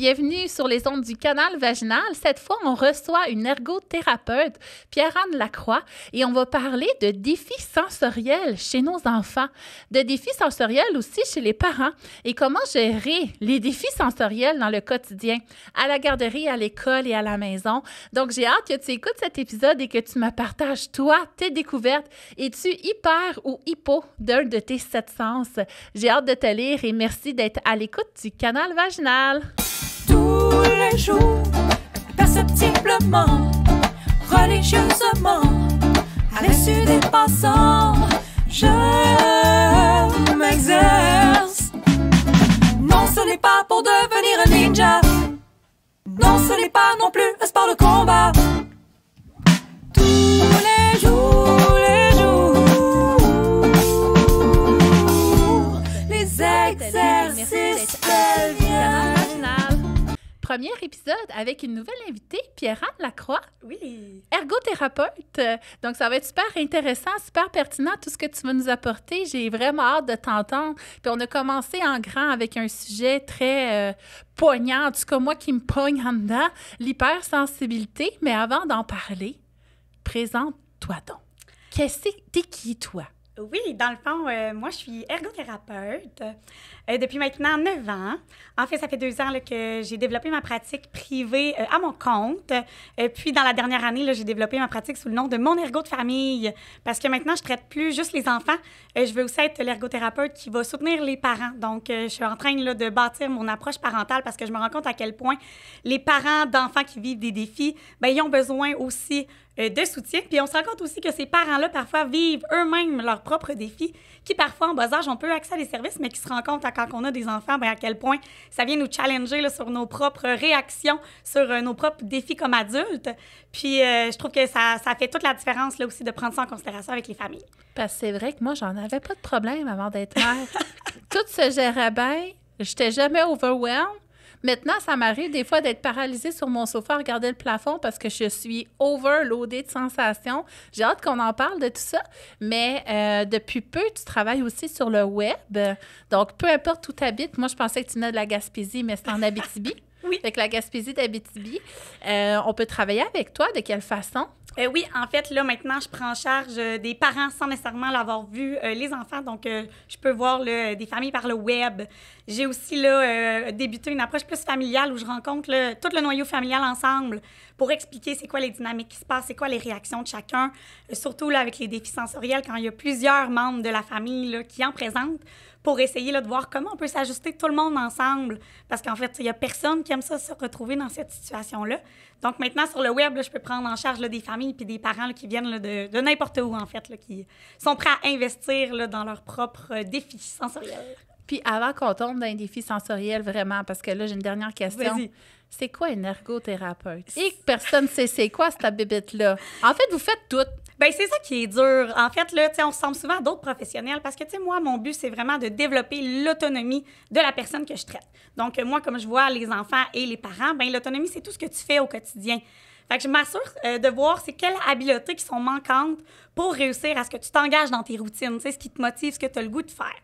Bienvenue sur les ondes du canal vaginal. Cette fois, on reçoit une ergothérapeute, Pierre-Anne Lacroix, et on va parler de défis sensoriels chez nos enfants, de défis sensoriels aussi chez les parents et comment gérer les défis sensoriels dans le quotidien, à la garderie, à l'école et à la maison. Donc, j'ai hâte que tu écoutes cet épisode et que tu me partages, toi, tes découvertes. Es-tu hyper ou hypo d'un de tes sept sens? J'ai hâte de te lire et merci d'être à l'écoute du canal vaginal tous les jours, perceptiblement, religieusement, à l'issue des passants, je m'exerce. Non, ce n'est pas pour devenir un ninja. Non, ce n'est pas non plus un sport de combat. premier épisode avec une nouvelle invitée, Pierre-Anne Lacroix. Oui. Ergothérapeute. Donc, ça va être super intéressant, super pertinent, tout ce que tu vas nous apporter. J'ai vraiment hâte de t'entendre. Puis, on a commencé en grand avec un sujet très euh, poignant, en tout cas, moi qui me pogne en dedans, l'hypersensibilité. Mais avant d'en parler, présente-toi donc. Qu'est-ce que t'es qui, toi? Oui, dans le fond, euh, moi, je suis ergothérapeute. Euh, depuis maintenant 9 ans. En fait, ça fait deux ans que j'ai développé ma pratique privée euh, à mon compte. Et euh, puis, dans la dernière année, j'ai développé ma pratique sous le nom de mon ergo de famille parce que maintenant, je ne traite plus juste les enfants. je veux aussi être l'ergothérapeute qui va soutenir les parents. Donc, je suis en train là, de bâtir mon approche parentale parce que je me rends compte à quel point les parents d'enfants qui vivent des défis, bien, ils ont besoin aussi de soutien. Puis on se rend compte aussi que ces parents-là, parfois, vivent eux-mêmes leurs propres défis, qui parfois, en bas âge, ont peu accès à des services, mais qui se rendent compte à quand on a des enfants, bien, à quel point ça vient nous challenger sur nos propres réactions, sur euh, nos propres défis comme adultes. Puis euh, je trouve que ça, ça, fait toute la différence là aussi de prendre ça en considération avec les familles. Parce que c'est vrai que moi, j'en avais pas de problème avant d'être mère. Tout se gérait bien. J'étais jamais overwhelmed. Maintenant, ça m'arrive des fois d'être paralysée sur mon sofa, regarder le plafond parce que je suis overloadée de sensations. J'ai hâte qu'on en parle de tout ça. Mais euh, depuis peu, tu travailles aussi sur le web. Donc, peu importe où tu habites, moi, je pensais que tu venais de la Gaspésie, mais c'est en Abitibi. Oui. Avec la Gaspésie d'Abitibi. Euh, on peut travailler avec toi. De quelle façon? Euh, oui, en fait, là, maintenant, je prends en charge euh, des parents sans nécessairement l'avoir vu, euh, les enfants. Donc, je peux voir des familles par le web. J'ai aussi là, débuté une approche plus familiale où je rencontre tout le noyau familial ensemble pour expliquer c'est quoi les dynamiques qui se passent, c'est quoi les réactions de chacun, surtout là, avec les défis sensoriels quand il y a plusieurs membres de la famille là, qui en présentent pour essayer de voir comment on peut s'ajuster tout le monde ensemble. Parce qu'en fait, il n'y a personne qui aime ça se retrouver dans cette situation-là. Donc maintenant, sur le web, je peux prendre en charge des familles et des parents qui viennent de, n'importe où, en fait, qui sont prêts à investir dans leur propre euh, défi sensoriel. Puis avant qu'on tombe dans un défi sensoriel vraiment, parce que là, j'ai une dernière question. C'est quoi un ergothérapeute? Et personne ne sait c'est quoi cette bébête-là. En fait, vous faites tout. Ben c'est ça qui est dur. En fait, là, on ressemble souvent à d'autres professionnels parce que, tu sais, moi, mon but, c'est vraiment de développer l'autonomie de la personne que je traite. Donc, moi, comme je vois les enfants et les parents, ben l'autonomie, c'est tout ce que tu fais au quotidien. Fait que je m'assure euh, de voir c'est quelles habiletés qui sont manquantes pour réussir à ce que tu t'engages dans tes routines, c'est ce qui te motive, ce que tu as le goût de faire.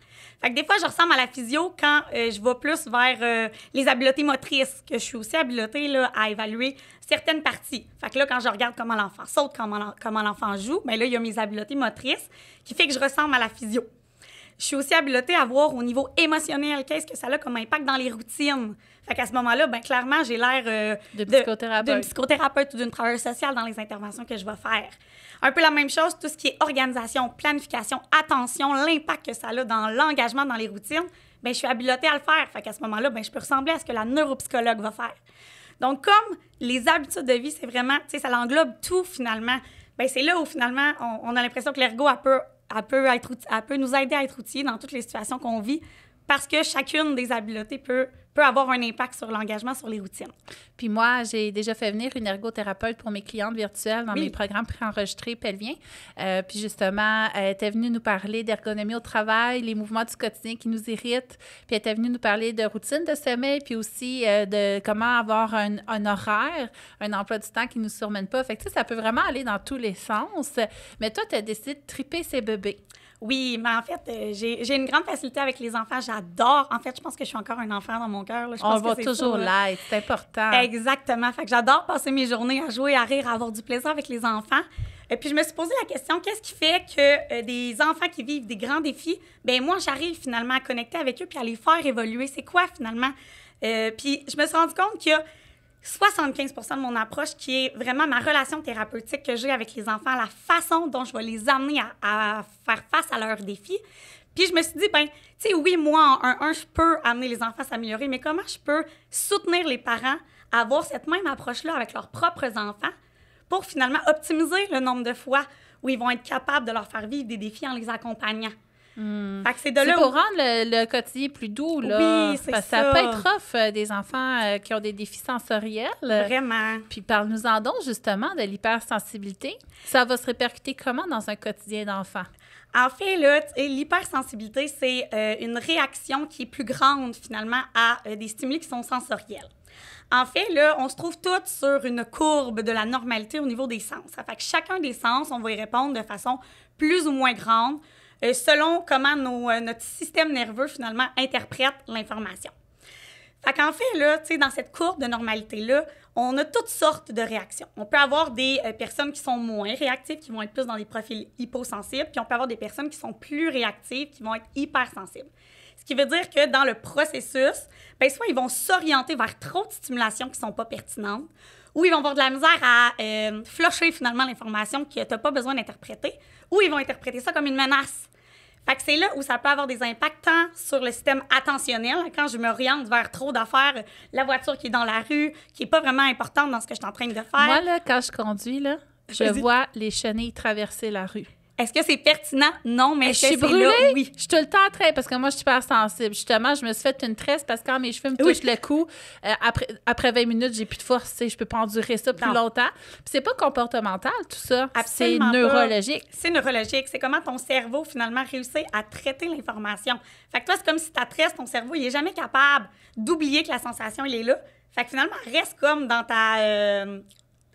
Fait que des fois, je ressemble à la physio quand euh, je vais plus vers euh, les habiletés motrices, que je suis aussi habilitée là, à évaluer certaines parties. Fait que là, quand je regarde comment l'enfant saute, comment l'enfant joue, mais ben là, il y a mes habiletés motrices qui fait que je ressemble à la physio je suis aussi habilitée à voir au niveau émotionnel qu'est-ce que ça a comme impact dans les routines. Fait qu'à ce moment-là, ben clairement, j'ai l'air euh, d'une de, psychothérapeute. ou d'une travailleuse sociale dans les interventions que je vais faire. Un peu la même chose, tout ce qui est organisation, planification, attention, l'impact que ça a dans l'engagement dans les routines, ben je suis habilitée à le faire. Fait qu'à ce moment-là, ben je peux ressembler à ce que la neuropsychologue va faire. Donc, comme les habitudes de vie, c'est vraiment, tu sais, ça l'englobe tout finalement, ben c'est là où finalement, on, a l'impression que l'ergo, a peu elle peut, être, nous aider à être outillés dans toutes les situations qu'on vit parce que chacune des habiletés peut peut avoir un impact sur l'engagement sur les routines. Puis moi, j'ai déjà fait venir une ergothérapeute pour mes clientes virtuelles dans mes programmes préenregistrés pelviens. Euh, puis justement, elle était venue nous parler d'ergonomie au travail, les mouvements du quotidien qui nous irritent. Puis elle était venue nous parler de routine de sommeil, puis aussi euh, de comment avoir un, horaire, un emploi du temps qui ne nous surmène pas. Fait que ça peut vraiment aller dans tous les sens. Mais toi, tu as décidé de triper ces bébés. Oui, mais en fait, euh, j'ai une grande facilité avec les enfants. J'adore. En fait, je pense que je suis encore un enfant dans mon cœur. On va toujours l'être. C'est important. Exactement. Fait que j'adore passer mes journées à jouer, à rire, à avoir du plaisir avec les enfants. Et puis je me suis posé la question qu'est-ce qui fait que euh, des enfants qui vivent des grands défis, ben moi j'arrive finalement à connecter avec eux puis à les faire évoluer. C'est quoi finalement euh, Puis je me suis rendu compte qu'il y a 75 de mon approche qui est vraiment ma relation thérapeutique que j'ai avec les enfants, la façon dont je vais les amener à, faire face à leurs défis. Puis je me suis dit, ben, tu sais, oui, moi, en un, je peux amener les enfants à s'améliorer, mais comment je peux soutenir les parents à avoir cette même approche-là avec leurs propres enfants pour finalement optimiser le nombre de fois où ils vont être capables de leur faire vivre des défis en les accompagnant. Hmm. c'est pour rendre le, quotidien plus doux, là. Oui, ça. Ça peut être off euh, des enfants euh, qui ont des défis sensoriels. Vraiment. Puis parle-nous-en donc, justement, de l'hypersensibilité. Ça va se répercuter comment dans un quotidien d'enfant? En fait, l'hypersensibilité, c'est euh, une réaction qui est plus grande, finalement, à des stimuli qui sont sensoriels. En fait, là, on se trouve toutes sur une courbe de la normalité au niveau des sens. fait que chacun des sens, on va y répondre de façon plus ou moins grande, euh, selon comment euh, notre système nerveux, finalement, interprète l'information. Fait qu'en fait, là, dans cette courbe de normalité-là, on a toutes sortes de réactions. On peut avoir des euh, personnes qui sont moins réactives, qui vont être plus dans des profils hyposensibles, puis on peut avoir des personnes qui sont plus réactives, qui vont être hypersensibles. Ce qui veut dire que dans le processus, ben, soit ils vont s'orienter vers trop de stimulations qui ne sont pas pertinentes, ou ils vont avoir de la misère à euh, finalement l'information que tu n'as pas besoin d'interpréter, ou ils vont interpréter ça comme une menace. Fait que c'est là où ça peut avoir des impacts hein, sur le système attentionnel, quand je m'oriente vers trop d'affaires, la voiture qui est dans la rue, qui n'est pas vraiment importante dans ce que je suis en train de faire. Moi, quand je conduis, là, je vois les chenilles traverser la rue. Est-ce que c'est pertinent? Non, mais eh, je suis brûlée. oui. Je suis tout le temps très parce que moi, je suis pas sensible. Justement, je me suis fait une tresse parce que quand mes cheveux me touchent le cou, euh, après, après 20 minutes, j'ai plus de force. Je peux pas endurer ça plus longtemps. Puis c'est pas comportemental, tout ça. C'est neurologique. C'est neurologique. C'est comment ton cerveau, finalement, réussit à traiter l'information. Fait que toi, c'est comme si ta tresse, ton cerveau, il est jamais capable d'oublier que la sensation, il est là. Fait que finalement, reste comme dans ta. Euh,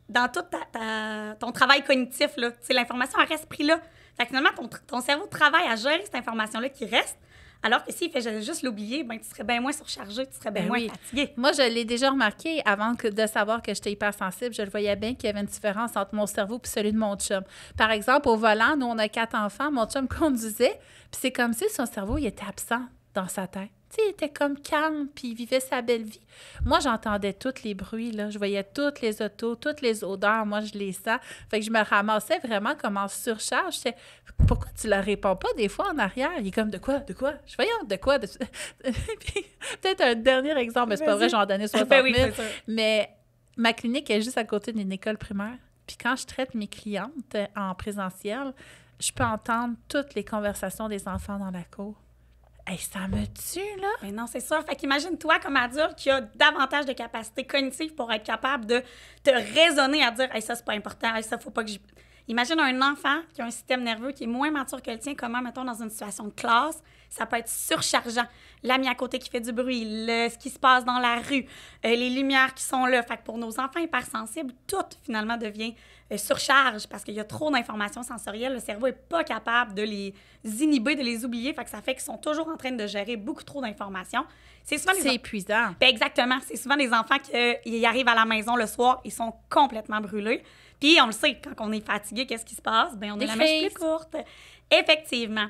dans tout ta, ton travail cognitif. l'information à reste là. finalement, ton, cerveau travaille à gérer cette information-là qui reste. Alors que s'il fait juste l'oublier, ben, tu serais bien moins surchargé, tu serais bien ben moins fatigué. Moi, je l'ai déjà remarqué avant que de savoir que j'étais hypersensible. Je le voyais bien qu'il y avait une différence entre mon cerveau et celui de mon chum. Par exemple, au volant, nous, on a quatre enfants, mon chum conduisait, puis c'est comme si son cerveau il était absent dans sa tête il était comme calme, puis il vivait sa belle vie. Moi, j'entendais tous les bruits, là. Je voyais toutes les autos, toutes les odeurs. Moi, je les sens. Fait que je me ramassais vraiment comme en surcharge. Je pourquoi tu ne leur réponds pas des fois en arrière? Il est comme, de quoi? De quoi? Je voyais de quoi? De... peut-être un dernier exemple, mais c'est pas vrai, j'en donnais 60 ben mais ma clinique est juste à côté d'une école primaire. Puis quand je traite mes clientes en présentiel, je peux entendre toutes les conversations des enfants dans la cour Hey, ça me tue, là! Mais non, c'est ça. Fait qu'imagine-toi comme adulte qui a davantage de capacités cognitives pour être capable de te raisonner à dire, hey, ça, c'est pas important, hey, ça, faut pas que je. Imagine un enfant qui a un système nerveux qui est moins mature que le tien, comment, mettons, dans une situation de classe, ça peut être surchargeant. L'ami à côté qui fait du bruit, le, ce qui se passe dans la rue, euh, les lumières qui sont là. Fait que pour nos enfants hypersensibles, tout, finalement, devient euh, surcharge parce qu'il y a trop d'informations sensorielles. Le cerveau n'est pas capable de les inhiber, de les oublier. Fait que ça fait qu'ils sont toujours en train de gérer beaucoup trop d'informations. C'est souvent épuisant. Ben, exactement. C'est souvent des enfants qui euh, ils arrivent à la maison le soir, ils sont complètement brûlés. Puis on le sait, quand on est fatigué, qu'est-ce qui se passe? Ben on a la mèche plus courte. Effectivement.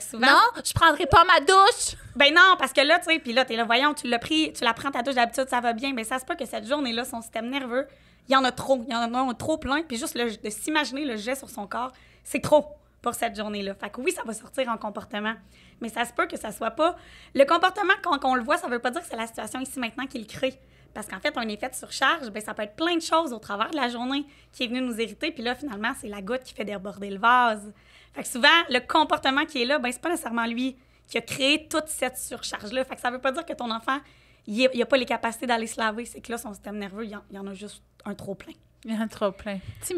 souvent, non, je prendrai pas ma douche. Ben non, parce que là, tu sais, puis là, t'es là, tu l'as pris, tu la prends ta douche d'habitude, ça va bien. Mais ben, ça se peut que cette journée-là, son système nerveux il y en a trop. Il y en a trop plein. Puis juste de s'imaginer le jet sur son corps, c'est trop pour cette journée-là. Fait que oui, ça va sortir en comportement, mais ça se peut que ça soit pas. Le comportement, quand on le voit, ça veut pas dire que c'est la situation ici maintenant qui le crée. Parce qu'en fait, un effet de surcharge, ben, ça peut être plein de choses au travers de la journée qui est venue nous irriter. Puis là, finalement, c'est la goutte qui fait déborder le vase. Fait que souvent, le comportement qui est là, ce ben, c'est pas nécessairement lui qui a créé toute cette surcharge-là. Fait que ça veut pas dire que ton enfant il a pas les capacités d'aller se laver. C'est que là, son système nerveux, il y en, a juste un trop plein. y en un trop plein. Tu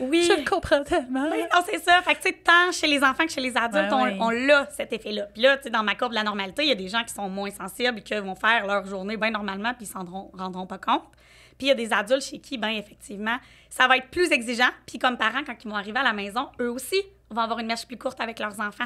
Oui. Je le comprends tellement. non, c'est ça. Fait que, tu sais, tant chez les enfants que chez les adultes, on, l'a, cet effet-là. Puis là, tu sais, dans ma courbe de la normalité, il y a des gens qui sont moins sensibles, et qui vont faire leur journée bien normalement, puis ils s'en rendront pas compte. Puis il y a des adultes chez qui, ben effectivement, ça va être plus exigeant. Puis comme parents, quand ils vont arriver à la maison, eux aussi vont avoir une mèche plus courte avec leurs enfants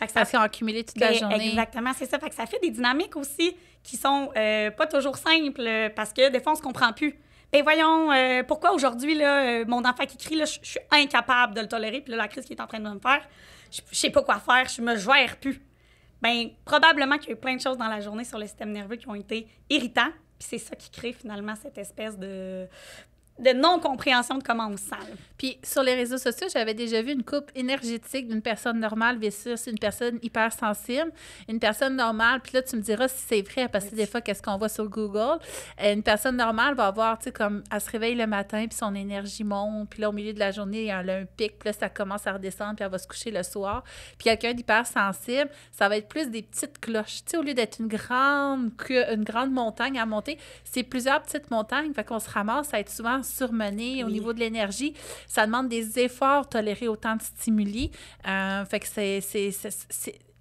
ça... Parce qu'ils toute la ben, journée. Exactement, c'est ça. Fait que ça fait des dynamiques aussi qui sont euh, pas toujours simples parce que des fois, on se comprend plus. Ben voyons, euh, pourquoi aujourd'hui, euh, mon enfant qui crie, je suis incapable de le tolérer, puis la crise qui est en train de me faire, je sais pas quoi faire, je me gère plus. Ben probablement qu'il y a eu plein de choses dans la journée sur le système nerveux qui ont été irritants, puis c'est ça qui crée finalement cette espèce de de non-compréhension de comment on se sent. Puis sur les réseaux sociaux, j'avais déjà vu une coupe énergétique d'une personne normale versus une personne hypersensible. Une personne normale, puis là, tu me diras si c'est vrai, parce que des fois, qu'est-ce qu'on voit sur Google? Euh, une personne normale va avoir, tu sais, comme, elle se réveille le matin, puis son énergie monte, puis là, au milieu de la journée, elle a un pic, puis là, ça commence à redescendre, puis elle va se coucher le soir. Puis quelqu'un d'hypersensible, ça va être plus des petites cloches. Tu sais, au lieu d'être une grande, une grande montagne à monter, c'est plusieurs petites montagnes, fait qu'on se ramasse à être souvent surmener au niveau de l'énergie. Ça demande des efforts tolérer autant de stimuli. Euh, fait que c'est, c'est,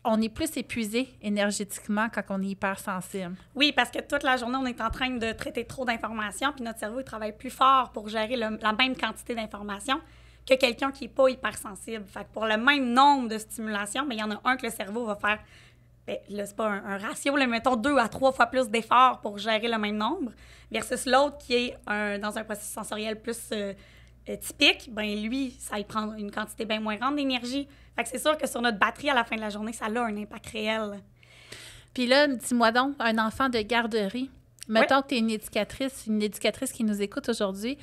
on est plus épuisé énergétiquement quand on est hypersensible. Oui, parce que toute la journée, on est en train de traiter trop d'informations, puis notre cerveau travaille plus fort pour gérer la même quantité d'informations que quelqu'un qui n'est pas hypersensible. Fait que pour le même nombre de stimulations, mais il y en a un que le cerveau va faire ben, là, c'est pas un, ratio, mettons deux à trois fois plus d'efforts pour gérer le même nombre, versus l'autre qui est dans un processus sensoriel plus euh, euh, typique, ben lui, ça y prend une quantité bien moins grande d'énergie. Fait que c'est sûr que sur notre batterie à la fin de la journée, ça a un impact réel. Puis là, dis-moi donc, un enfant de garderie, Mettons que tu es une éducatrice, une éducatrice qui nous écoute aujourd'hui,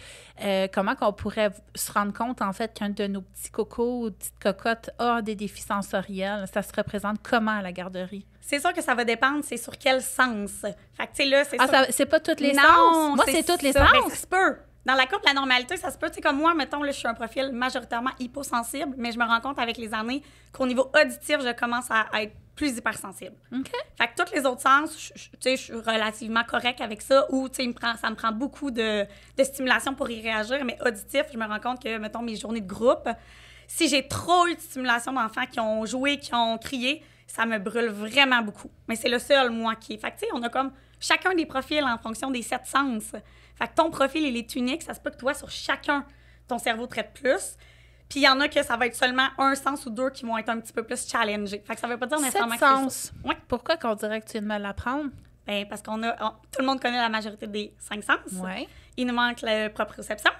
euh, comment qu'on pourrait se rendre compte, en fait, qu'un de nos petits cocos ou petites cocottes a des défis sensoriels? Ça se représente comment à la garderie? C'est sûr que ça va dépendre, c'est sur quel sens. Fait que, là, ah, c'est pas toutes les sens? Moi, c'est toutes les ben, sens? ça se peut. Dans la courbe la normalité, ça se peut. comme moi, mettons, je suis un profil majoritairement hyposensible, mais je me rends compte avec les années qu'au niveau auditif, je commence à être plus hypersensible. OK. Fait que tous les autres sens, tu sais, je suis relativement correcte avec ça ou, tu sais, ça me prend beaucoup de, de, stimulation pour y réagir, mais auditif, je me rends compte que, mettons, mes journées de groupe, si j'ai trop eu de stimulation d'enfants qui ont joué, qui ont crié, ça me brûle vraiment beaucoup. Mais c'est le seul, moi, qui... Fait que, tu sais, on a comme chacun des profils en fonction des sept sens. Fait que ton profil, il est unique. Ça se peut que toi, sur chacun, ton cerveau traite plus. Puis il y en a que ça va être seulement un sens ou deux qui vont être un petit peu plus challengés. Fait que ça veut pas dire nécessairement que sens. Ça. Ouais. Pourquoi qu'on dirait que tu viens de me l'apprendre? Ben, parce qu'on a. tout le monde connaît la majorité des cinq sens. Ouais. Il nous manque la proprioception,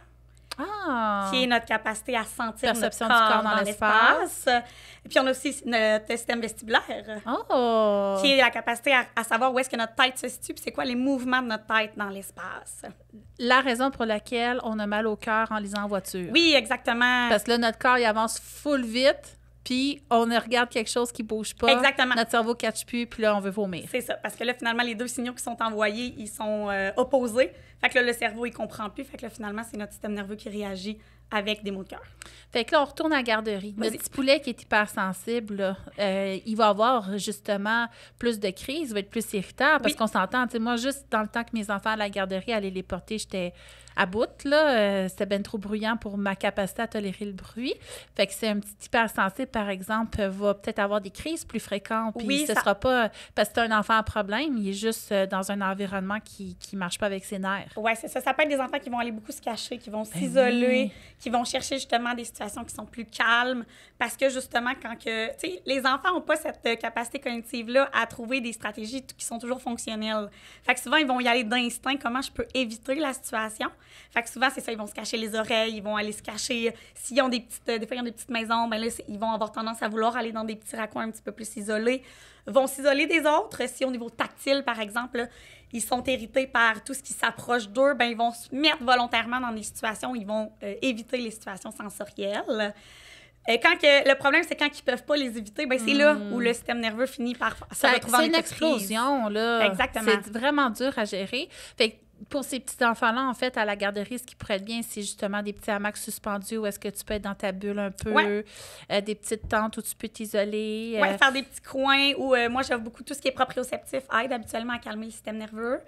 ah. qui est notre capacité à sentir notre corps, du corps dans, l'espace. l'espace. Puis on a aussi notre système vestibulaire, oh. qui est la capacité à, savoir où est-ce que notre tête se situe, puis c'est quoi les mouvements de notre tête dans l'espace. La raison pour laquelle on a mal au cœur en lisant en voiture. Oui, exactement. Parce que là, notre corps, il avance full vite puis on regarde quelque chose qui bouge pas. Exactement. Notre cerveau ne catch plus, puis là, on veut vomir. C'est ça, parce que là, finalement, les deux signaux qui sont envoyés, ils sont euh, opposés. Fait que là, le cerveau, il comprend plus. Fait que là, finalement, c'est notre système nerveux qui réagit avec des mots de cœur. Fait que là, on retourne à la garderie. Le petit poulet qui est hypersensible, euh, il va avoir justement plus de crises, il va être plus irritant. parce qu'on s'entend. Moi, juste dans le temps que mes enfants à la garderie allaient les porter, j'étais à bout. Là, c'est euh, c'était bien trop bruyant pour ma capacité à tolérer le bruit. Fait que c'est un petit hypersensible, par exemple, va peut-être avoir des crises plus fréquentes. Puis oui, ce ça... sera pas euh, parce que c'est un enfant à problème, il est juste euh, dans un environnement qui ne marche pas avec ses nerfs. Oui, c'est ça. Ça peut être des enfants qui vont aller beaucoup se cacher, qui vont ben s'isoler, qui vont chercher justement des situations qui sont plus calmes. Parce que justement, quand que. Tu sais, les enfants n'ont pas cette capacité cognitive-là à trouver des stratégies qui sont toujours fonctionnelles. Fait que souvent, ils vont y aller d'instinct, comment je peux éviter la situation. Fait que souvent, c'est ça, ils vont se cacher les oreilles, ils vont aller se cacher. S'ils ont des petites, euh, des petites maisons, ben ils vont avoir tendance à vouloir aller dans des petits raccoins un petit peu plus isolés. Vont s'isoler des autres. Si au niveau tactile, par exemple, ils sont irrités par tout ce qui s'approche d'eux, ben ils vont se mettre volontairement dans des situations, ils vont euh, éviter les situations sensorielles. Et euh, quand le problème, c'est quand ils peuvent pas les éviter, ben c'est là hmm. où le système nerveux finit par se retrouver en C'est une explosion, là. Exactement. C'est vraiment dur à gérer. Fait pour ces petits enfants-là, en fait, à la garderie, ce qui pourrait être bien, c'est justement des petits hamacs suspendus où est-ce que tu peux être dans ta bulle un peu, euh, des petites tentes où tu peux t'isoler. Oui, euh, faire des petits coins où euh, moi, j'aime beaucoup tout ce qui est proprioceptif aide habituellement à calmer le système nerveux.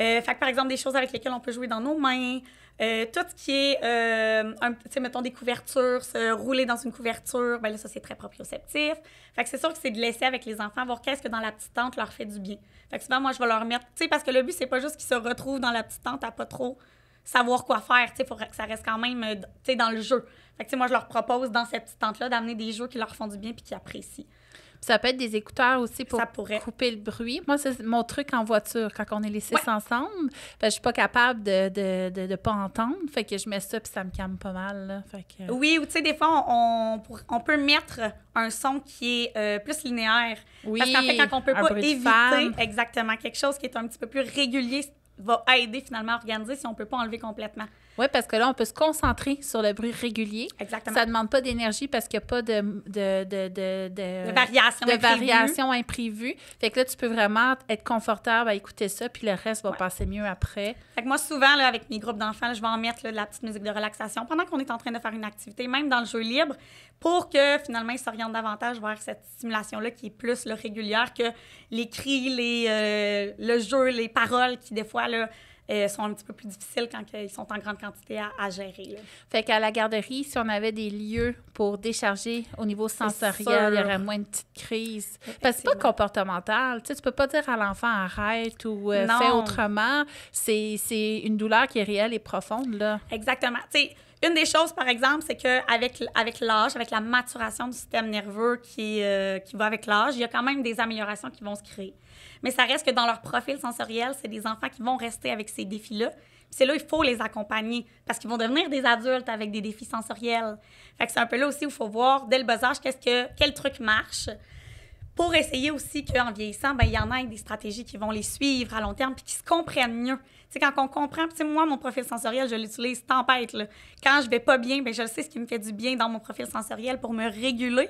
Euh, fait que, par exemple, des choses avec lesquelles on peut jouer dans nos mains, euh, tout ce qui est, euh, un, mettons, des couvertures, se rouler dans une couverture, ben là, ça, c'est très proprioceptif. Fait que c'est sûr que c'est de laisser avec les enfants voir qu'est-ce que dans la petite tente leur fait du bien. Fait que souvent, moi, je vais leur mettre, tu sais, parce que le but, c'est pas juste qu'ils se retrouvent dans la petite tente à pas trop savoir quoi faire, tu sais, pour que ça reste quand même, tu sais, dans le jeu. Fait que, moi, je leur propose dans cette petite tente-là d'amener des jeux qui leur font du bien puis qui apprécient. Ça peut être des écouteurs aussi pour couper le bruit. Moi, c'est mon truc en voiture. Quand on est les six ensemble, je suis pas capable de ne pas entendre. Fait que je mets ça, puis ça me calme pas mal. Oui, ou tu sais, des fois, on, peut mettre un son qui est euh, plus linéaire. Oui, Parce qu'en fait, quand on peut pas éviter exactement quelque chose qui est un petit peu plus régulier, va aider finalement à organiser si on peut pas enlever complètement. Oui, parce que là, on peut se concentrer sur le bruit régulier. Exactement. Ça ne demande pas d'énergie parce qu'il n'y a pas de, de, de, de, de variation, imprévue. Fait que là, tu peux vraiment être confortable à écouter ça, puis le reste va passer mieux après. Fait que moi, souvent, là, avec mes groupes d'enfants, je vais en mettre de la petite musique de relaxation pendant qu'on est en train de faire une activité, même dans le jeu libre, pour que finalement, ils s'orientent davantage vers cette stimulation-là qui est plus régulière que les cris, euh, les, le jeu, les paroles qui, des fois, là, euh, sont un petit peu plus difficiles quand ils sont en grande quantité à, gérer. Fait qu'à la garderie, si on avait des lieux pour décharger au niveau sensoriel, il y aurait moins de petites crises. Parce que c'est pas comportemental. Tu sais, tu peux pas dire à l'enfant arrête ou euh, fais autrement. C'est une douleur qui est réelle et profonde. Là. Exactement. Tu sais, une des choses, par exemple, c'est qu'avec avec, l'âge, avec la maturation du système nerveux qui, euh, qui va avec l'âge, il y a quand même des améliorations qui vont se créer. Mais ça reste que dans leur profil sensoriel, c'est des enfants qui vont rester avec ces défis-là. C'est là il faut les accompagner parce qu'ils vont devenir des adultes avec des défis sensoriels. Fait que c'est un peu là aussi où il faut voir dès le bas âge qu'est-ce que quel truc marche, pour essayer aussi qu'en vieillissant, ben, il y en a des stratégies qui vont les suivre à long terme puis qui se comprennent mieux. c'est quand on comprend, moi, mon profil sensoriel, je l'utilise tempête. Là. Quand je vais pas bien, ben, je sais ce qui me fait du bien dans mon profil sensoriel pour me réguler.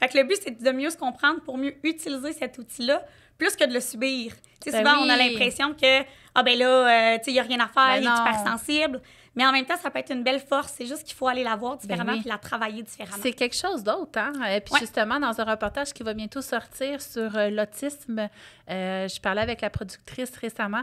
Fait le but, c'est de mieux se comprendre pour mieux utiliser cet outil-là plus que de le subir. Ben souvent, on a l'impression que, ah ben là, n'y euh, a rien à faire, ben il est hyper sensible mais en même temps, ça peut être une belle force. C'est juste qu'il faut aller la voir différemment ben puis la travailler différemment. C'est quelque chose d'autre. Hein? Et euh, puis justement, dans un reportage qui va bientôt sortir sur euh, l'autisme, euh, je parlais avec la productrice récemment,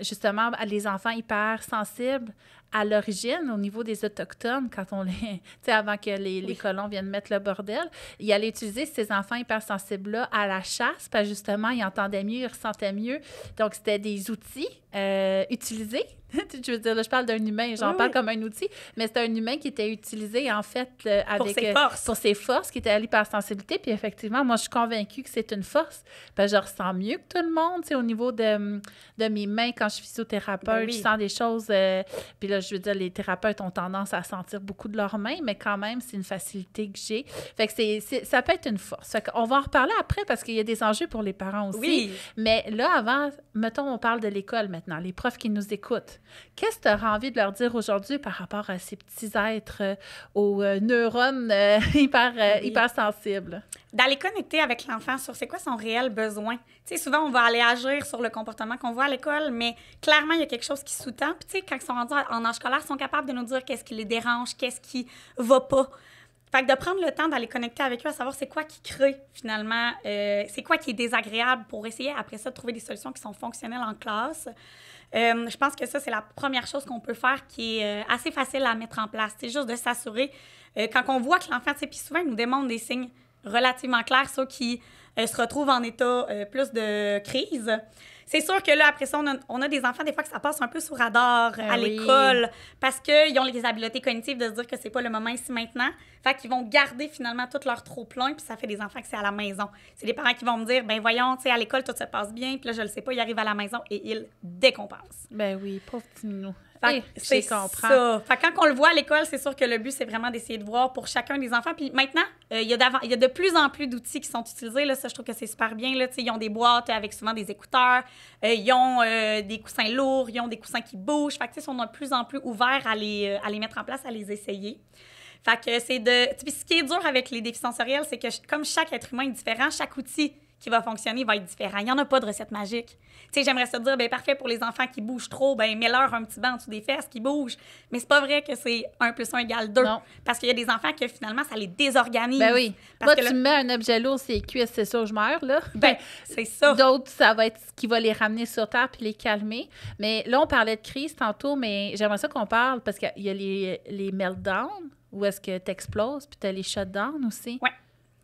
justement, les enfants hypersensibles à l'origine, au niveau des Autochtones, quand on les. avant que les, les colons viennent mettre le bordel, il allaient utiliser ces enfants hypersensibles-là à la chasse, parce justement, ils entendaient mieux, ils ressentaient mieux. Donc, c'était des outils euh, utilisé. je veux dire, là, je parle d'un humain, j'en parle comme un outil, mais c'est un humain qui était utilisé, en fait, euh, avec, pour, ses euh, forces. pour ses forces, qui était à sensibilité Puis effectivement, moi, je suis convaincue que c'est une force. que ben, je ressens mieux que tout le monde, tu sais, au niveau de, de, mes mains, quand je suis physiothérapeute, ben je sens des choses. puis là, je veux dire, les thérapeutes ont tendance à sentir beaucoup de leurs mains, mais quand même, c'est une facilité que j'ai. Fait que c'est, ça peut être une force. on qu'on va en reparler après parce qu'il y a des enjeux pour les parents aussi. Mais là, avant, mettons, on parle de l'école mais les profs qui nous écoutent, qu'est-ce que tu auras envie de leur dire aujourd'hui par rapport à ces petits êtres, euh, aux euh, neurones euh, hypersensibles? hyper, hyper sensibles? D'aller connecter avec l'enfant sur c'est quoi son réel besoin. Tu sais, souvent, on va aller agir sur le comportement qu'on voit à l'école, mais clairement, il y a quelque chose qui sous-tend. tu sais, quand ils sont rendus en âge scolaire, ils sont capables de nous dire qu'est-ce qui les dérange, qu'est-ce qui va pas. Fait que de prendre le temps d'aller connecter avec eux, à savoir c'est quoi qui crée finalement, euh, c'est quoi qui est désagréable pour essayer après ça de trouver des solutions qui sont fonctionnelles en classe. Euh, je pense que ça, c'est la première chose qu'on peut faire qui est euh, assez facile à mettre en place. C'est juste de s'assurer, quand on voit que l'enfant, puis souvent, il nous demande des signes relativement clairs, ceux qui se retrouvent en état plus de crise. C'est sûr que là, après ça, on a, des enfants, des fois, que ça passe un peu sous radar ben à l'école parce qu'ils ont les habiletés cognitives de se dire que c'est pas le moment ici maintenant. Fait qu'ils vont garder finalement tout leur trop-plein, puis ça fait des enfants que c'est à la maison. C'est des parents qui vont me dire, ben voyons, tu sais, à l'école, tout se passe bien, puis là, je le sais pas, ils arrivent à la maison et ils décompensent. Ben oui, pauvre c'est ça. quand on le voit à l'école, c'est sûr que le but, c'est vraiment d'essayer de voir pour chacun des enfants. Puis maintenant, euh, il y, y, a de plus en plus d'outils qui sont utilisés. Là. Ça, je trouve que c'est super bien. Là. Ils ont des boîtes avec souvent des écouteurs. Euh, ils ont euh, des coussins lourds. Ils ont des coussins qui bougent. Fait que, ils sont de plus en plus ouverts à les, à les mettre en place, à les essayer. Fait que c'est de... Puis ce qui est dur avec les défis sensoriels, c'est que comme chaque être humain est différent, chaque outil qui va fonctionner va être différent. Il n'y en a pas de recette magique. Tu sais, j'aimerais se dire, ben parfait pour les enfants qui bougent trop, ben mets-leur un petit banc sous des fesses qui bougent. Mais c'est pas vrai que c'est 1 plus 1 égale 2. Non. Parce qu'il y a des enfants que finalement, ça les désorganise. Ben oui. Parce Moi, tu mets un objet lourd, c'est cuisses, c'est sûr, je meurs, là. Ben, c'est ça. D'autres, ça va être ce qui va les ramener sur terre puis les calmer. Mais là, on parlait de crise tantôt, mais j'aimerais ça qu'on parle parce qu'il y a les, les meltdowns où est-ce que tu exploses puis tu as les shutdowns aussi. Ouais.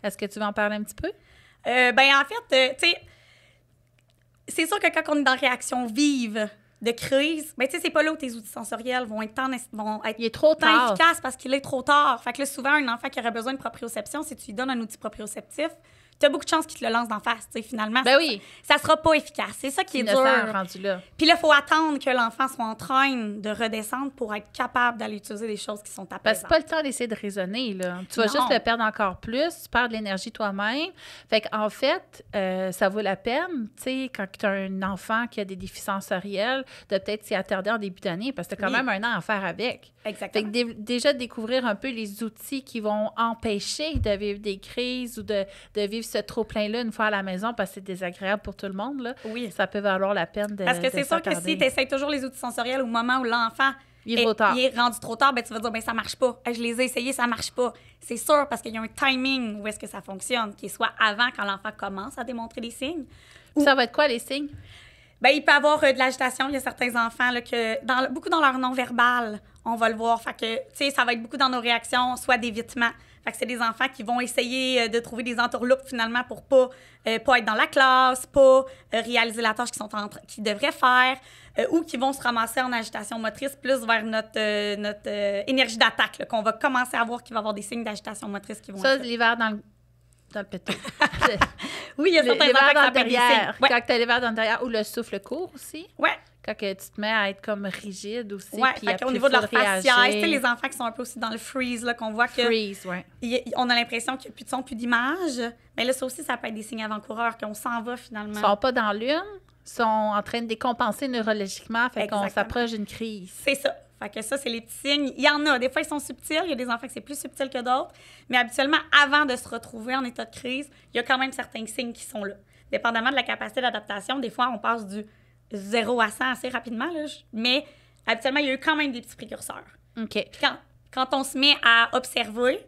Est-ce que tu veux en parler un petit peu? Euh, ben en fait, euh, c'est sûr que quand on est dans réaction vive de crise, ben tu sais, c'est pas là où tes outils sensoriels vont être tant, trop tard. parce qu'il est trop tard. Fait que souvent, un enfant qui aurait besoin de proprioception, si tu lui donnes un outil proprioceptif, tu as beaucoup de chances qu'il te le lancent d'en face, tu finalement. Ben oui. Ça, sera pas efficace. C'est ça qui est dur. Puis là, il faut attendre que l'enfant soit en train de redescendre pour être capable d'aller utiliser des choses qui sont à Parce que pas le temps d'essayer de raisonner, là. Tu vas juste le perdre encore plus, tu perds de l'énergie toi-même. Fait qu'en fait, euh, ça vaut la peine, tu sais, quand tu as un enfant qui a des déficiences sensoriels, de peut-être s'y attarder en début d'année parce que tu quand même un an à faire avec. Fait que déjà découvrir un peu les outils qui vont empêcher de vivre des crises ou de vivre ce trop-plein-là une fois à la maison parce que c'est désagréable pour tout le monde, là, oui. ça peut valoir la peine de. Parce que c'est sûr que si tu essaies toujours les outils sensoriels au moment où l'enfant. Il est, rendu trop tard, ben tu vas dire ben ça marche pas. Je les ai essayés, ça marche pas. C'est sûr parce qu'il y a un timing où est-ce que ça fonctionne, qu'il soit avant quand l'enfant commence à démontrer les signes. Ça va être quoi les signes ben, il peut avoir euh, de l'agitation. Il y a certains enfants là, que, dans, beaucoup dans leur non-verbal, on va le voir. Fait que, ça va être beaucoup dans nos réactions, soit d'évitement c'est des enfants qui vont essayer euh, de trouver des entourloupes finalement pour pas, euh, pas être dans la classe, pas euh, réaliser la tâche qu'ils, sont devraient faire, ou qui vont se ramasser en agitation motrice plus vers notre, notre énergie d'attaque, qu'on va commencer à voir qu'il va y avoir des signes d'agitation motrice qui vont Ça, c'est l'hiver dans le dans le petit. oui, il y a certains enfants qui ça Quand tu as l'hiver dans le derrière ou le souffle court aussi. Oui, que tu te mets à être comme rigide aussi. Oui, au niveau de leur faciès, les enfants qui sont un peu aussi dans le freeze, là, qu'on voit que. Freeze, on a l'impression qu'il n'y a plus de son, plus d'image. Mais là, ça aussi, ça peut être des signes avant-coureurs qu'on s'en va finalement. Ils ne sont pas dans l'une, sont en train de décompenser neurologiquement, fait qu'on s'approche d'une crise. C'est ça. Fait que ça, c'est les petits signes. Il y en a. Des fois, ils sont subtils. Il y a des enfants que c'est plus subtil que d'autres. Mais habituellement, avant de se retrouver en état de crise, il y a quand même certains signes qui sont là. Dépendamment de la capacité d'adaptation, des fois, on passe du 0 à 100 assez rapidement, là, mais habituellement, il y a eu quand même des petits précurseurs. OK. quand on se met à observer,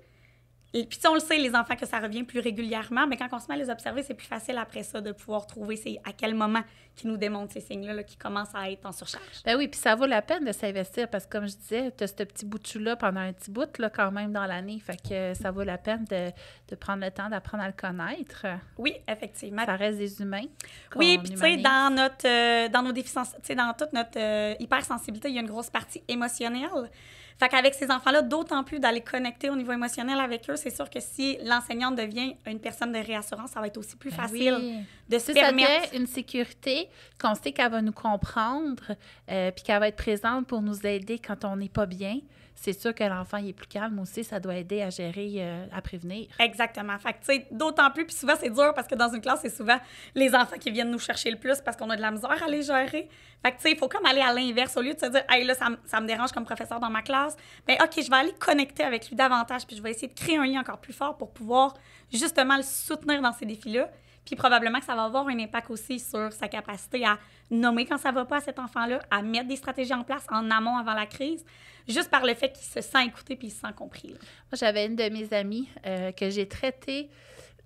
puis on le sait, les enfants, que ça revient plus régulièrement, mais quand on se met à les observer, c'est plus facile après ça de pouvoir trouver à quel moment qui nous démontrent ces signes-là qui commencent à être en surcharge. Ben oui, puis ça vaut la peine de s'investir parce que, comme je disais, tu as ce petit bout-là de pendant un petit bout là, quand même dans l'année. Fait que ça vaut la peine de, prendre le temps d'apprendre à le connaître. Oui, effectivement. Ça reste des humains. Oui, puis tu sais, dans, notre, euh, dans nos déficiences, tu sais, dans toute notre euh, hypersensibilité, il y a une grosse partie émotionnelle. Fait qu'avec ces enfants-là, d'autant plus d'aller connecter au niveau émotionnel avec eux, c'est sûr que si l'enseignante devient une personne de réassurance, ça va être aussi plus ben facile de se sentir une sécurité qu'on sait qu'elle va nous comprendre, euh, puis qu'elle va être présente pour nous aider quand on n'est pas bien c'est sûr que l'enfant est plus calme aussi, ça doit aider à gérer, euh, à prévenir. Exactement. Fait que, tu sais, d'autant plus, puis souvent, c'est dur parce que dans une classe, c'est souvent les enfants qui viennent nous chercher le plus parce qu'on a de la misère à les gérer. Fait que, tu sais, il faut comme aller à l'inverse. Au lieu de se dire, hey, là, ça, ça, me dérange comme professeur dans ma classe, mais ben, OK, je vais aller connecter avec lui davantage, puis je vais essayer de créer un lien encore plus fort pour pouvoir justement le soutenir dans ces défis-là. Puis probablement que ça va avoir un impact aussi sur sa capacité à nommer quand ça va pas à cet enfant-là, à mettre des stratégies en place en amont avant la crise, juste par le fait qu'il se sent écouté puis il se sent compris. Moi, j'avais une de mes amies euh, que j'ai traitée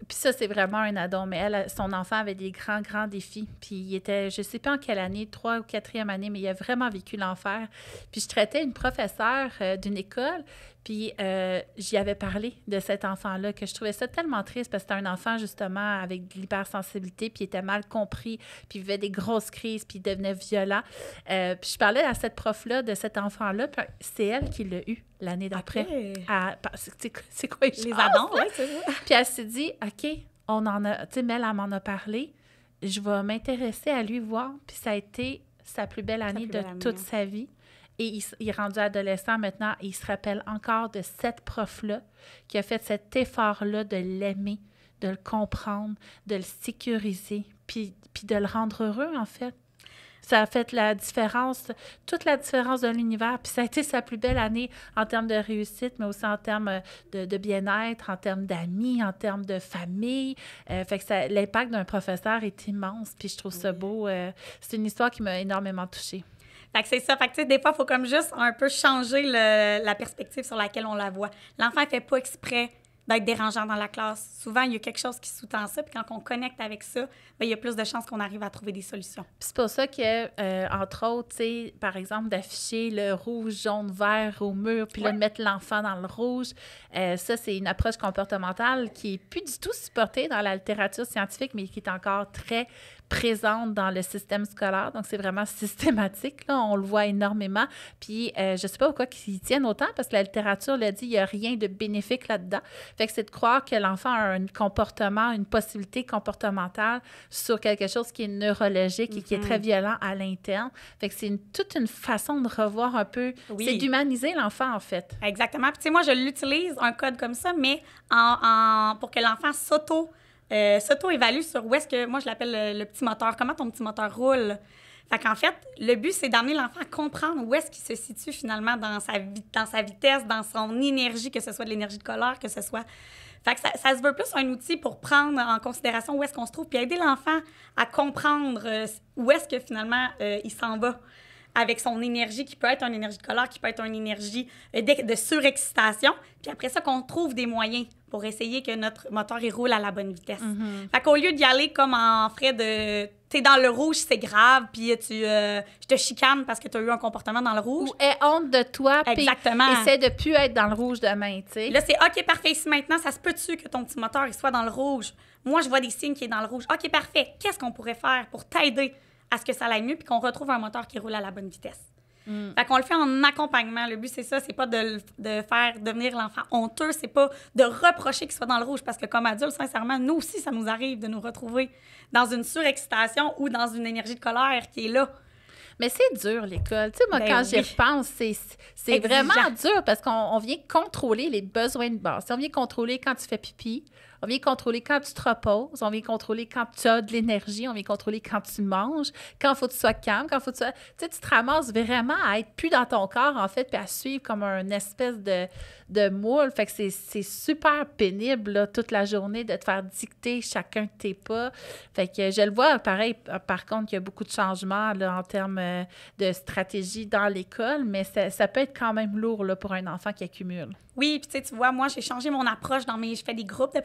puis ça, c'est vraiment un ado, Mais elle, son enfant avait des grands, grands défis. Puis il était, je ne sais pas en quelle année, trois ou quatrième année, mais il a vraiment vécu l'enfer. Puis je traitais une professeure euh, d'une école. Puis euh, j'y avais parlé de cet enfant-là, que je trouvais ça tellement triste parce que c'était un enfant justement avec de l'hypersensibilité, puis il était mal compris, puis il vivait des grosses crises, puis il devenait violent. Euh, puis je parlais à cette prof-là de cet enfant-là, puis c'est elle qui l'a eu l'année d'après. C'est quoi les adultes? puis elle s'est dit, OK, on en a, tu sais, Mel, elle m'en a parlé, je vais m'intéresser à lui voir, puis ça a été sa plus belle année de toute hein. sa vie. Et il, est rendu adolescent maintenant et il se rappelle encore de cette prof-là qui a fait cet effort-là de l'aimer, de le comprendre, de le sécuriser, puis, puis de le rendre heureux, en fait. Ça a fait la différence, toute la différence de l'univers. Puis ça a été sa plus belle année en termes de réussite, mais aussi en termes euh, de, bien-être, en termes d'amis, en termes de famille. Euh, fait que l'impact d'un professeur est immense. Puis je trouve ça beau. Euh, c'est une histoire qui m'a énormément touchée. Fait c'est ça. Fait que, tu sais, des fois, il faut comme juste un peu changer la perspective sur laquelle on la voit. L'enfant, ne fait pas exprès d'être dérangeant dans la classe. Souvent, il y a quelque chose qui sous-tend ça, puis quand on connecte avec ça, bien, il y a plus de chances qu'on arrive à trouver des solutions. c'est pour ça que, euh, entre autres, par exemple, d'afficher le rouge, jaune, vert au mur, puis de mettre l'enfant dans le rouge, euh, ça, c'est une approche comportementale qui est plus du tout supportée dans la littérature scientifique, mais qui est encore très présente dans le système scolaire. Donc, c'est vraiment systématique. Là. On le voit énormément. Puis, euh, je ne sais pas pourquoi ils tiennent autant, parce que la littérature l'a dit, il n'y a rien de bénéfique là-dedans. Fait que c'est de croire que l'enfant a un comportement, une possibilité comportementale sur quelque chose qui est neurologique et qui est très mhm. violent à l'interne. Fait que c'est toute une façon de revoir un peu. C'est d'humaniser l'enfant, en fait. Exactement. tu sais, moi, je l'utilise, un code comme ça, mais en, pour que l'enfant s'auto. Euh, s'auto-évalue sur où est-ce que, moi je l'appelle le, petit moteur, comment ton petit moteur roule. Fait qu'en fait, le but, c'est d'amener l'enfant à comprendre où est-ce qu'il se situe finalement dans sa, dans sa vitesse, dans son énergie, que ce soit de l'énergie de colère, que ce soit... Fait que ça, ça, se veut plus un outil pour prendre en considération où est-ce qu'on se trouve, puis aider l'enfant à comprendre euh, où est-ce que finalement euh, il s'en va avec son énergie qui peut être une énergie de colère, qui peut être une énergie euh, de surexcitation, puis après ça qu'on trouve des moyens pour essayer que notre moteur il roule à la bonne vitesse. Mm-hmm. Fait qu'au lieu d'y aller comme en frais de t'es dans le rouge, c'est grave, puis euh, tu euh, je te chicane parce que tu as eu un comportement dans le rouge. Ou est honte de toi, puis essaie de plus être dans le rouge demain, tu sais. Là, c'est OK, parfait. ici, maintenant, ça se peut-tu que ton petit moteur il soit dans le rouge? Moi, je vois des signes qui est dans le rouge. OK, parfait. Qu'est-ce qu'on pourrait faire pour t'aider à ce que ça aille mieux puis qu'on retrouve un moteur qui roule à la bonne vitesse? Mm. Fait qu'on le fait en accompagnement. Le but, c'est ça, c'est pas de, de faire devenir l'enfant honteux, c'est pas de reprocher qu'il soit dans le rouge, parce que comme adulte, sincèrement, nous aussi, ça nous arrive de nous retrouver dans une surexcitation ou dans une énergie de colère qui est là. Mais c'est dur, l'école. Tu sais, moi, ben quand j'y repense, c'est vraiment dur parce qu'on vient contrôler les besoins de base. on vient contrôler quand tu fais pipi, on vient contrôler quand tu te reposes, on vient contrôler quand tu as de l'énergie, on vient contrôler quand tu manges, quand faut que tu sois calme, quand faut que tu sois... Tu sais, tu te ramasses vraiment à être plus dans ton corps, en fait, puis à suivre comme un espèce de, de moule. Fait que c'est super pénible, là, toute la journée, de te faire dicter chacun de tes pas. Fait que je le vois, pareil, euh, par contre, qu'il y a beaucoup de changements, là, en termes euh, de stratégie dans l'école, mais ça, ça, peut être quand même lourd, là, pour un enfant qui accumule. Oui, puis tu vois, moi, j'ai changé mon approche dans mes... Je fais des groupes de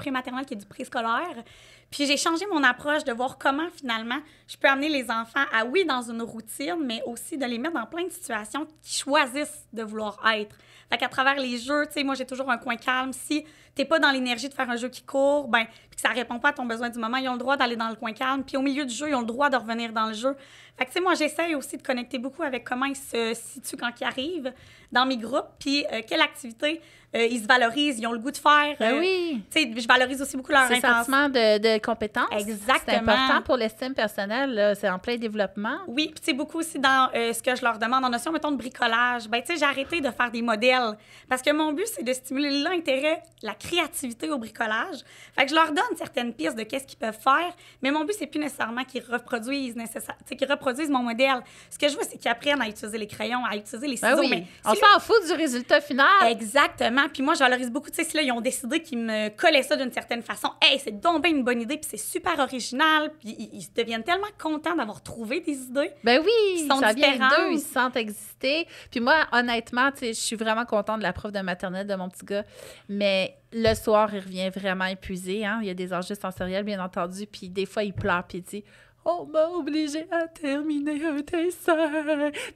qui est du préscolaire. Puis j'ai changé mon approche de voir comment finalement je peux amener les enfants à, oui, dans une routine, mais aussi de les mettre dans plein de situations qui choisissent de vouloir être. Fait qu'à travers les jeux, tu sais, moi j'ai toujours un coin calme. Si t'es pas dans l'énergie de faire un jeu qui court, ben ça répond pas à ton besoin du moment. Ils ont le droit d'aller dans le coin calme. Puis au milieu du jeu, ils ont le droit de revenir dans le jeu. Fait que, tu sais, moi, j'essaye aussi de connecter beaucoup avec comment ils se situent quand ils arrivent dans mes groupes, puis euh, quelle activité euh, ils se valorisent, ils ont le goût de faire. Ben euh, oui. Tu sais, je valorise aussi beaucoup leur Ce sentiment de, de compétence. Exactement. C'est important pour l'estime personnelle, c'est en plein développement. Oui, puis c'est beaucoup aussi dans ce que je leur demande en notion, mettons, de bricolage. Ben, tu sais, j'ai arrêté de faire des modèles parce que mon but, c'est de stimuler l'intérêt, la créativité au bricolage. Fait que je leur donne certaines pistes de qu'est-ce qu'ils peuvent faire, mais mon but, c'est plus nécessairement qu'ils reproduisent, nécessaire, qu'ils reproduisent mon modèle. Ce que je veux, c'est qu'ils apprennent à utiliser les crayons, à utiliser les ben ciseaux. mais On s'en fout du résultat final. Exactement. Puis moi, je beaucoup, tu sais, si là, ils ont décidé qu'ils me collaient ça d'une certaine façon. Hey, c'est donc bien une bonne idée, puis c'est super original, puis ils, deviennent tellement contents d'avoir trouvé des idées. Ben oui, ils sont ça d'eux, ils se sentent exister. Puis moi, honnêtement, tu sais, je suis vraiment contente de la prof de maternelle de mon petit gars, mais le soir, il revient vraiment épuisé. Hein. Il y a des enjeux sensoriels, bien entendu. Puis des fois, il pleure, puis il dit on m'a obligé à terminer un dessin.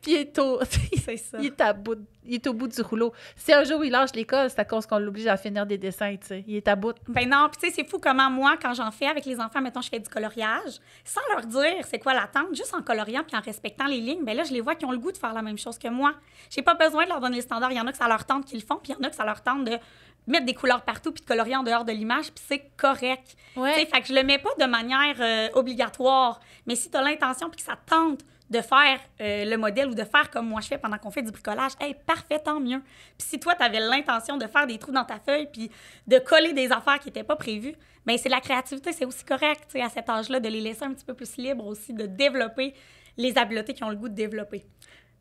Puis il est au, ça. Il, est à bout, il est au bout du rouleau. Si un jour il lâche l'école, c'est à cause qu'on l'oblige à finir des dessins, Il est à bout. Ben non, puis c'est fou comment moi, quand j'en fais avec les enfants, mettons, je fais du coloriage, sans leur dire c'est quoi l'attente, juste en coloriant puis en respectant les lignes, ben là, je les vois qui ont le goût de faire la même chose que moi. J'ai pas besoin de leur donner les standards. Il y en a que ça leur tente qu'ils le font, puis il y en a que ça leur tente de mettre des couleurs partout puis de colorier en dehors de l'image, puis c'est correct. Ouais. Fait que je le mets pas de manière euh, obligatoire, mais si tu as l'intention puis que ça tente de faire euh, le modèle ou de faire comme moi je fais pendant qu'on fait du bricolage, hey, parfait, tant mieux. Puis si toi, tu avais l'intention de faire des trous dans ta feuille puis de coller des affaires qui étaient pas prévues, mais ben, c'est la créativité, c'est aussi correct, à cet âge-là, de les laisser un petit peu plus libres aussi, de développer les habiletés qui ont le goût de développer.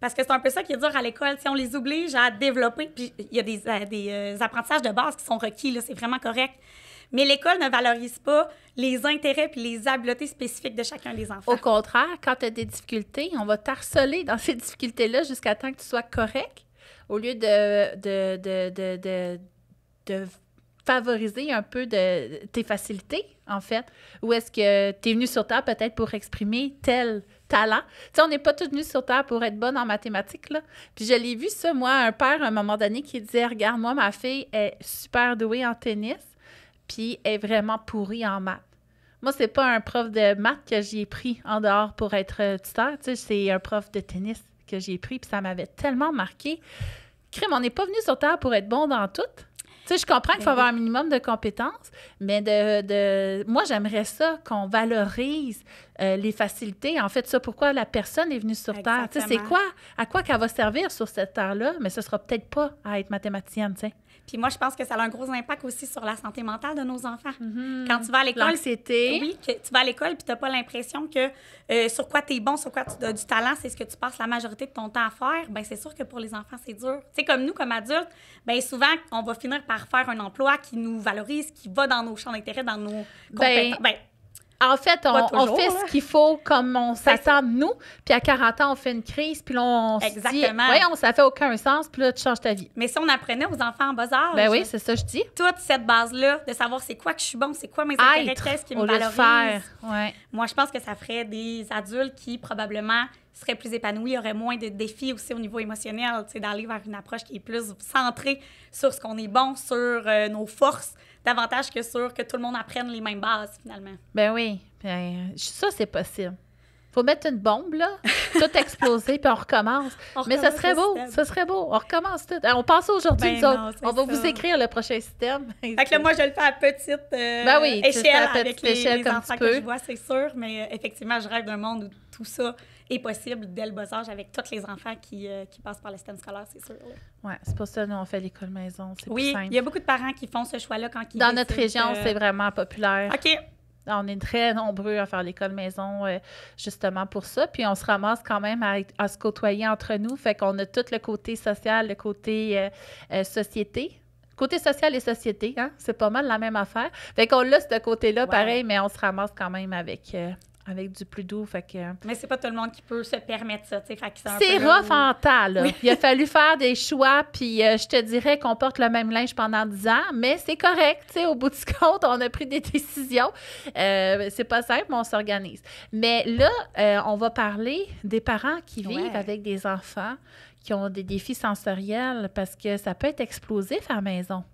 Parce que c'est un peu ça qui est dur à l'école. Si on les oblige à développer, puis il y a des, euh, des euh, apprentissages de base qui sont requis, c'est vraiment correct. Mais l'école ne valorise pas les intérêts puis les habiletés spécifiques de chacun des enfants. Au contraire, quand tu as des difficultés, on va t'harceler dans ces difficultés-là jusqu'à temps que tu sois correct, au lieu de, de, de, de, de favoriser un peu de tes facilités, en fait? Ou est-ce que tu es venu sur Terre peut-être pour exprimer telle talent. Tu sais, on n'est pas tous venus sur Terre pour être bonne en mathématiques, là. Puis je l'ai vu, ça, moi, un père, à un moment donné, qui disait Regarde, moi, ma fille est super douée en tennis, puis est vraiment pourrie en maths. Moi, c'est pas un prof de maths que j'ai pris en dehors pour être tuteur, tu sais, c'est un prof de tennis que j'ai pris, puis ça m'avait tellement marqué. Crime, on n'est pas venu sur Terre pour être bon dans tout. Tu sais, je comprends qu'il faut ben avoir un minimum de compétences, mais de, de moi, j'aimerais ça qu'on valorise euh, les facilités, en fait, ça, pourquoi la personne est venue sur Terre. C'est quoi, à quoi qu'elle va servir sur cette Terre-là, mais ce sera peut-être pas à être mathématicienne, tu sais. Puis moi, je pense que ça a un gros impact aussi sur la santé mentale de nos enfants. Mm-hmm. Quand tu vas à l'école. c'était... Oui, que tu vas à l'école puis tu n'as pas l'impression que euh, sur quoi tu es bon, sur quoi tu as du talent, c'est ce que tu passes la majorité de ton temps à faire. Bien, c'est sûr que pour les enfants, c'est dur. Tu sais, comme nous, comme adultes, bien, souvent, on va finir par faire un emploi qui nous valorise, qui va dans nos champs d'intérêt, dans nos ben, compétences. Ben, en fait, on, fait ce qu'il faut comme on s'attend nous. Puis à 40 ans, on fait une crise. Puis là, on se dit, voyons, ça fait aucun sens. Puis là, tu changes ta vie. Mais si on apprenait aux enfants en bas âge. Ben oui, c'est ça, je dis. Toute cette base-là de savoir c'est quoi que je suis bon, c'est quoi mes intérêts, qui me valorise. Faire. Moi, je pense que ça ferait des adultes qui probablement seraient plus épanouis, auraient moins de défis aussi au niveau émotionnel, d'aller vers une approche qui est plus centrée sur ce qu'on est bon, sur euh, nos forces davantage que sûr que tout le monde apprenne les mêmes bases, finalement. Ben oui. Ben, ça, c'est possible. Faut mettre une bombe, là, tout exploser, puis on recommence. Mais ce ça serait beau, ça serait beau. On recommence tout. on passe aujourd'hui, ben On va vous écrire le prochain système. fait que là, moi, je le fais à petite euh, ben oui, échelle, à avec les, échelle enfants que je vois, c'est sûr. Mais euh, effectivement, je rêve d'un monde où tout ça est possible dès le bas âge avec tous les enfants qui, euh, passent par le système scolaire, c'est sûr. Oui, c'est pour ça nous on fait l'école maison. Oui, il y a beaucoup de parents qui font ce choix-là quand ils. Dans notre région, c'est vraiment populaire. OK. On est très nombreux à faire l'école maison euh, justement pour ça. Puis on se ramasse quand même à, se côtoyer entre nous. Fait qu'on a tout le côté social, le côté euh, société. Côté social et société, hein? c'est pas mal la même affaire. Fait qu'on a ce côté-là pareil, mais on se ramasse quand même avec avec du plus doux. Fait que... Mais c'est pas tout le monde qui peut se permettre ça. c'est rough Là. Il a fallu faire des choix. Puis euh, je te dirais qu'on porte le même linge pendant 10 ans, mais c'est correct. Au bout du compte, on a pris des décisions. Euh, c'est pas simple, mais on s'organise. Mais là, euh, on va parler des parents qui vivent avec des enfants qui ont des défis sensoriels parce que ça peut être explosif à la maison.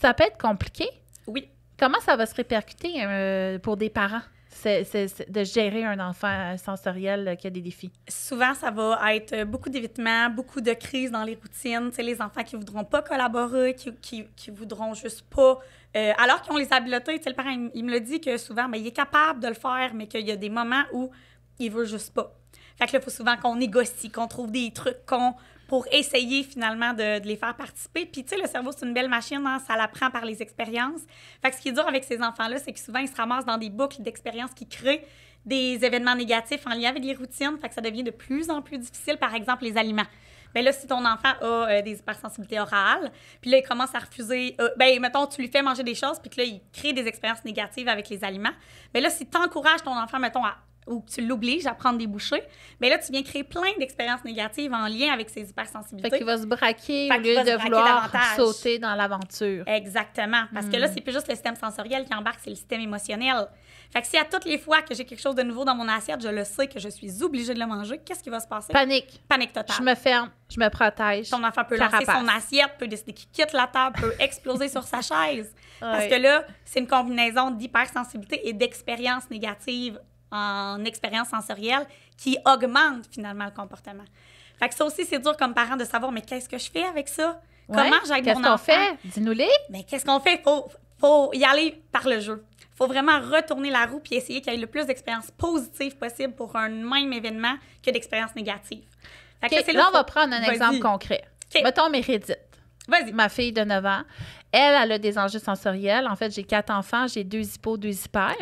ça peut être compliqué. Oui. Comment ça va se répercuter pour des parents? c'est de gérer un enfant sensoriel euh, qui a des défis? Souvent, ça va être euh, beaucoup d'évitement, beaucoup de crises dans les routines. Tu les enfants qui voudront pas collaborer, qui, qui, voudront juste pas. Euh, alors qu'ils ont les habiletés, le parent, il, me le dit que souvent, mais ben, il est capable de le faire, mais qu'il y a des moments où il veut juste pas. Fait que là, il faut souvent qu'on négocie, qu'on trouve des trucs, qu'on pour essayer finalement de, les faire participer. Puis, tu sais, le cerveau, c'est une belle machine, hein, ça l'apprend par les expériences. Fait que ce qui est dur avec ces enfants-là, c'est que souvent, ils se ramassent dans des boucles d'expériences qui créent des événements négatifs en lien avec les routines. Fait que ça devient de plus en plus difficile, par exemple, les aliments. mais ben là, si ton enfant a euh, des hypersensibilités orales, puis là, il commence à refuser, euh, ben mettons, tu lui fais manger des choses, puis que là, il crée des expériences négatives avec les aliments. Mais ben là, si tu encourages ton enfant, mettons, à ou que tu l'obliges à prendre des bouchées, mais là, tu viens créer plein d'expériences négatives en lien avec ses hypersensibilités. Fait qu'il va se braquer au lieu de vouloir sauter dans l'aventure. Exactement. Parce que là, hmm. c'est plus juste le système sensoriel qui embarque, c'est le système émotionnel. Fait que si à toutes les fois que j'ai quelque chose de nouveau dans mon assiette, je le sais que je suis obligée de le manger, qu'est-ce qui va se passer? Panique. Panique totale. Je me ferme, je me protège. Ton enfant peut lancer son assiette, peut décider qu'il quitte la table, peut exploser sur sa chaise. Parce que là, c'est une combinaison d'hypersensibilité et d'expériences négatives en expérience sensorielle qui augmente finalement le comportement. Fait ça aussi, c'est dur comme parent de savoir, mais qu'est-ce que je fais avec ça? Comment j'aide mon enfant? Qu'est-ce qu'on fait? Dis-nous-les. Mais qu'est-ce qu'on fait? Faut, faut y aller par le jeu. Faut vraiment retourner la roue puis essayer qu'il y ait le plus d'expériences positives possible pour un même événement que d'expériences négatives. là, on va prendre un exemple concret. Mettons Mérédite. Vas-y. Ma fille de 9 ans. Elle, elle a des enjeux sensoriels. En fait, j'ai quatre enfants. J'ai deux hippos, deux hyper.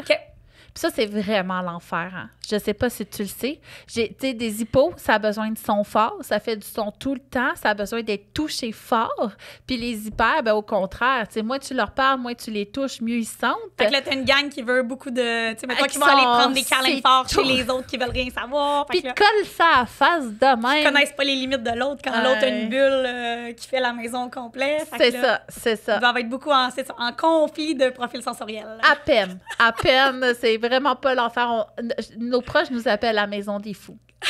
Puis ça, c'est vraiment l'enfer. Hein? je sais pas si tu le sais. J'ai, des hippos, ça a besoin de son fort, ça fait du son tout le temps, ça a besoin d'être touché fort. Puis les hyper, ben, au contraire, tu sais, moins tu leur parles, moins tu les touches, mieux ils sentent. Fait que là, t'as une gang qui veut beaucoup de, tu sais, qui vont aller prendre des câlins forts chez les autres qui veulent rien savoir. Puis colle ça à face de même. Ils connaissent pas les limites de l'autre quand l'autre a une bulle euh, qui fait la maison au complet. C'est ça, c'est ça. Ils doivent être beaucoup en, conflit de profil sensoriel. À peine, à peine, c'est vraiment pas l'enfer nos proches nous appellent la maison des fous.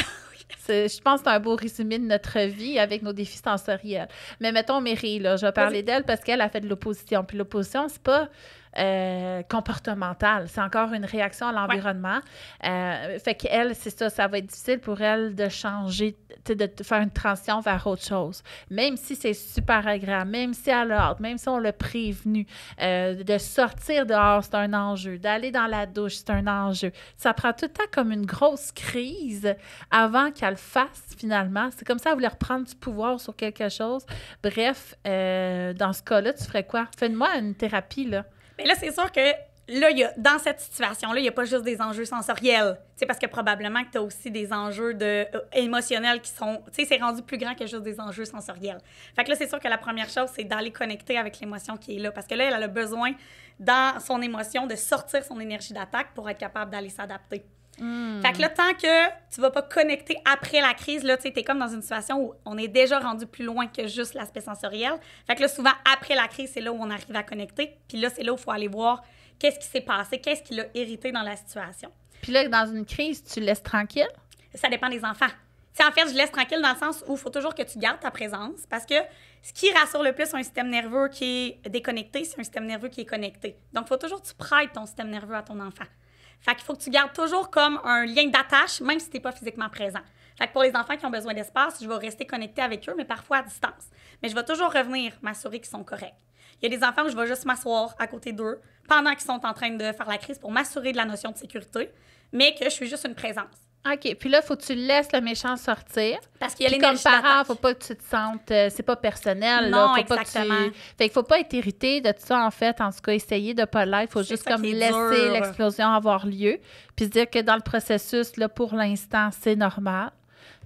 je pense que c'est un beau résumé de notre vie avec nos défis sensoriels. Mais mettons Mary, là, je vais parler d'elle parce qu'elle a fait de l'opposition. Puis l'opposition, c'est pas euh, comportementale. C'est encore une réaction à l'environnement. Euh, fait qu'elle, c'est ça, ça va être difficile pour elle de changer, de faire une transition vers autre chose. Même si c'est super agréable, même si elle a hâte, même si on l'a prévenu, euh, de sortir dehors, c'est un enjeu. D'aller dans la douche, c'est un enjeu. Ça prend tout le temps comme une grosse crise avant qu'elle fasse finalement. C'est comme ça, elle voulait reprendre du pouvoir sur quelque chose. Bref, dans ce cas-là, tu ferais quoi? Fais-moi une thérapie, là. Mais là, c'est sûr que là, dans cette situation-là, il n'y a pas juste des enjeux sensoriels. C'est parce que probablement que tu as aussi des enjeux de, euh, émotionnels qui sont. Tu sais, c'est rendu plus grand que juste des enjeux sensoriels. Fait que là, c'est sûr que la première chose, c'est d'aller connecter avec l'émotion qui est là. Parce que là, elle a le besoin, dans son émotion, de sortir son énergie d'attaque pour être capable d'aller s'adapter. Hmm. Fait que là, tant que tu vas pas connecter après la crise, là, tu es comme dans une situation où on est déjà rendu plus loin que juste l'aspect sensoriel. Fait que là, souvent, après la crise, c'est là où on arrive à connecter. Puis là, c'est là où il faut aller voir qu'est-ce qui s'est passé, qu'est-ce qui l'a irrité dans la situation. Puis là, dans une crise, tu laisses tranquille? Ça dépend des enfants. c'est en fait, je laisse tranquille dans le sens où il faut toujours que tu gardes ta présence parce que ce qui rassure le plus un système nerveux qui est déconnecté, c'est un système nerveux qui est connecté. Donc, il faut toujours que tu prêtes ton système nerveux à ton enfant. Fait qu'il faut que tu gardes toujours comme un lien d'attache, même si tu n'es pas physiquement présent. Fait que pour les enfants qui ont besoin d'espace, je vais rester connectée avec eux, mais parfois à distance. Mais je vais toujours revenir m'assurer qu'ils sont corrects. Il y a des enfants où je vais juste m'asseoir à côté d'eux pendant qu'ils sont en train de faire la crise pour m'assurer de la notion de sécurité, mais que je suis juste une présence. OK. Puis là, faut que tu laisses le méchant sortir. Parce qu'il y a les comme parent, faut pas que tu te sentes. Euh, c'est pas personnel. Non, Faut Pas que Fait qu'il faut pas être irrité de tout ça, en fait. En tout cas, essayer de pas l'être. faut juste comme laisser l'explosion avoir lieu. Puis dire que dans le processus, là, pour l'instant, c'est normal.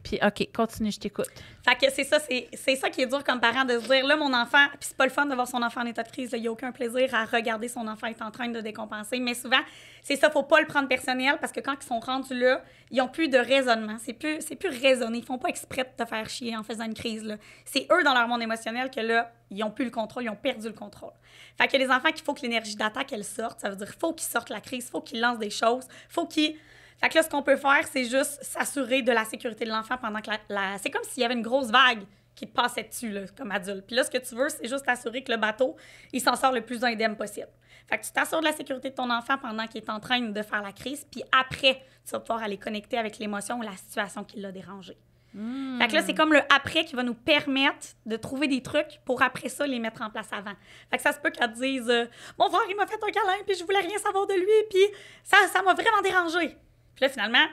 Puis, OK, continue, je t'écoute. Fait que c'est ça, c'est ça qui est dur comme parent de se dire, là, mon enfant, puis c'est pas le fun de voir son enfant en état de crise, il n'y a aucun plaisir à regarder son enfant être en train de décompenser. Mais souvent, c'est ça, faut pas le prendre personnel parce que quand ils sont rendus là, ils ont plus de raisonnement. C'est plus, plus raisonné. Ils font pas exprès de te faire chier en faisant une crise. C'est eux dans leur monde émotionnel que là, ils ont plus le contrôle, ils ont perdu le contrôle. Fait que les enfants, qu'il faut que l'énergie d'attaque, elle sorte. Ça veut dire, faut qu'ils sortent la crise, faut qu'ils lancent des choses, faut qu'ils fait que là, ce qu'on peut faire, c'est juste s'assurer de la sécurité de l'enfant pendant que la. C'est comme s'il y avait une grosse vague qui te passait dessus, là, comme adulte. Puis là, ce que tu veux, c'est juste t'assurer que le bateau, il s'en sort le plus indemne possible. Fait que tu t'assures de la sécurité de ton enfant pendant qu'il est en train de faire la crise, puis après, tu vas pouvoir aller connecter avec l'émotion ou la situation qui l'a dérangé. Hmm. Fait que là, c'est comme le après qui va nous permettre de trouver des trucs pour après ça les mettre en place avant. Fait que ça se peut qu'elle dise euh, Mon frère, il m'a fait un câlin, puis je voulais rien savoir de lui, puis ça, ça m'a vraiment dérangé. Puis là, finalement,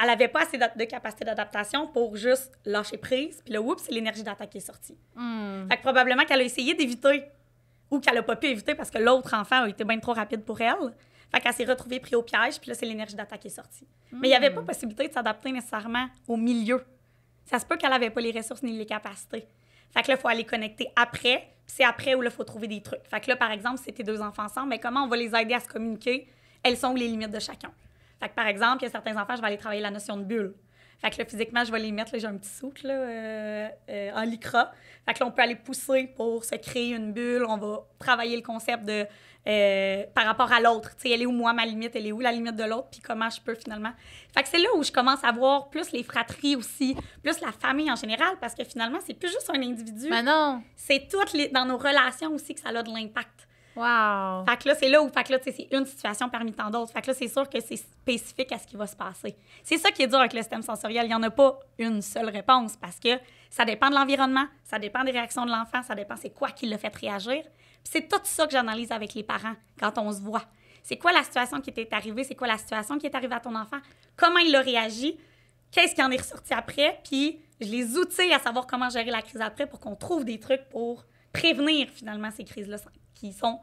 elle n'avait pas assez de capacité d'adaptation pour juste lâcher prise. Puis là, oups, c'est l'énergie d'attaque qui est sortie. Hmm. Fait que probablement qu'elle a essayé d'éviter ou qu'elle n'a pas pu éviter parce que l'autre enfant a été bien trop rapide pour elle. Fait qu'elle s'est retrouvée prise au piège, puis là, c'est l'énergie d'attaque qui est sortie. Mais il n'y avait hmm. pas possibilité de s'adapter nécessairement au milieu. Ça se peut qu'elle n'avait pas les ressources ni les capacités. Fait que là, il faut aller connecter après, puis c'est après où il faut trouver des trucs. Fait que là, par exemple, si deux enfants ensemble, mais comment on va les aider à se communiquer? Elles sont les limites de chacun? par exemple, il y a certains enfants, je vais aller travailler la notion de bulle. Fait que physiquement, je vais les mettre, j'ai un petit soute là, euh, euh, en lycra. Fait que on peut aller pousser pour se créer une bulle. On va travailler le concept de euh, par rapport à l'autre. Tu sais, elle est où moi, ma limite, elle est où la limite de l'autre, puis comment je peux finalement. Fait que c'est là où je commence à voir plus les fratries aussi, plus la famille en général, parce que finalement, c'est plus juste un individu. Mais non! C'est toutes les, dans nos relations aussi que ça a de l'impact. Wow! Fait que là, c'est là où, fait que là, c'est une situation parmi tant d'autres. Fait que là, c'est sûr que c'est spécifique à ce qui va se passer. C'est ça qui est dur avec le système sensoriel. Il n'y en a pas une seule réponse parce que ça dépend de l'environnement, ça dépend des réactions de l'enfant, ça dépend c'est quoi qui le fait réagir. c'est tout ça que j'analyse avec les parents quand on se voit. C'est quoi la situation qui t'est arrivée? C'est quoi la situation qui est arrivée à ton enfant? Comment il a réagi? Qu'est-ce qui en est ressorti après? Puis je les outils à savoir comment gérer la crise après pour qu'on trouve des trucs pour prévenir finalement ces crises-là qui sont.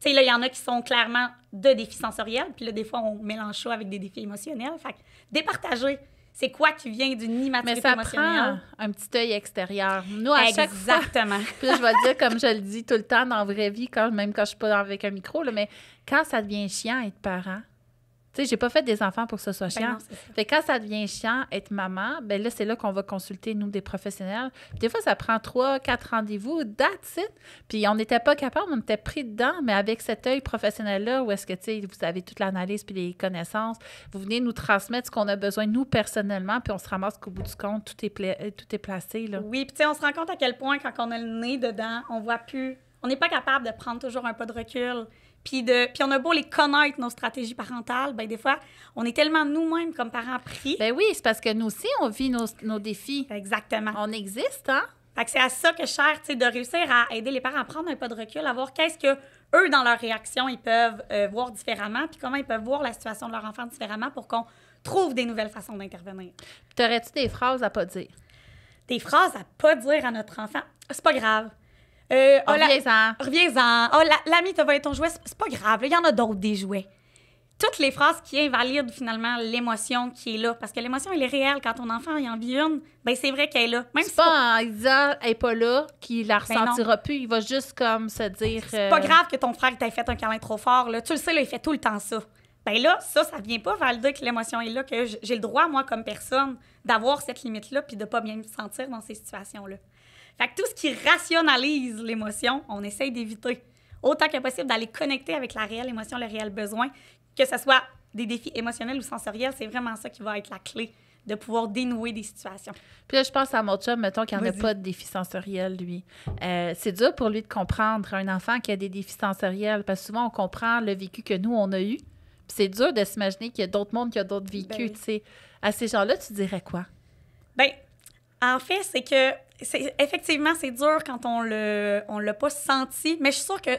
Tu sais, là, il y en a qui sont clairement de défis sensoriels, puis là, des fois, on mélange ça avec des défis émotionnels. Fait que départager c'est quoi qui vient d'une immaturité Mais ça émotionnelle. Prend un petit œil extérieur. Nous, à Exactement. chaque puis je vais dire, comme je le dis tout le temps dans la vraie vie, quand, même quand je suis pas avec un micro, là, mais quand ça devient chiant être parent, j'ai pas fait des enfants pour que ce soit ben chiant. quand ça devient chiant, être maman, ben là, c'est là qu'on va consulter, nous, des professionnels. des fois, ça prend trois, quatre rendez-vous, that's it. Puis on n'était pas capable, on était pris dedans, mais avec cet œil professionnel-là, où est-ce que, tu vous avez toute l'analyse puis les connaissances, vous venez nous transmettre ce qu'on a besoin, nous, personnellement, puis on se ramasse qu'au bout du compte, tout est, euh, tout est placé, là. Oui, puis tu sais, on se rend compte à quel point, quand on a le nez dedans, on voit plus on n'est pas capable de prendre toujours un pas de recul. Puis, de, puis on a beau les connaître, nos stratégies parentales, ben des fois, on est tellement nous-mêmes comme parents pris. Ben oui, c'est parce que nous aussi, on vit nos, défis. Exactement. On existe, hein? Fait que c'est à ça que je cherche, de réussir à aider les parents à prendre un pas de recul, à voir qu'est-ce que eux, dans leur réaction, ils peuvent euh, voir différemment, puis comment ils peuvent voir la situation de leur enfant différemment pour qu'on trouve des nouvelles façons d'intervenir. T'aurais-tu des phrases à pas dire? Des phrases à pas dire à notre enfant? C'est pas grave. Euh, oh, reviens-en. en Oh, l'ami la... va volé ton jouet. C'est pas grave. Il y en a d'autres des jouets. Toutes les phrases qui invalident finalement l'émotion qui est là. Parce que l'émotion, elle est réelle. Quand ton enfant il en vit une, ben c'est vrai qu'elle est là. Même si pas, n'est pas là qu'il la ben ressentira plus. Il va juste comme se dire. C'est pas euh, grave que ton frère t'ait fait un câlin trop fort. Là. Tu le sais, là, il fait tout le temps ça. Ben là, ça, ça vient pas valider que l'émotion est là, que j'ai le droit, moi, comme personne, d'avoir cette limite-là puis de pas bien me sentir dans ces situations-là. Fait que tout ce qui rationalise l'émotion, on essaye d'éviter autant que possible d'aller connecter avec la réelle émotion, le réel besoin, que ce soit des défis émotionnels ou sensoriels, c'est vraiment ça qui va être la clé de pouvoir dénouer des situations. Puis là, je pense à mon chum, mettons, qui a pas de défis sensoriels, lui. Euh, c'est dur pour lui de comprendre un enfant qui a des défis sensoriels, parce que souvent, on comprend le vécu que nous, on a eu. Puis c'est dur de s'imaginer qu'il y a d'autres mondes qui ont d'autres vécus, ben tu sais. À ces gens-là, tu dirais quoi? Bien, en fait, c'est que c'est effectivement, c'est dur quand on ne on l'a pas senti, mais je suis sûre que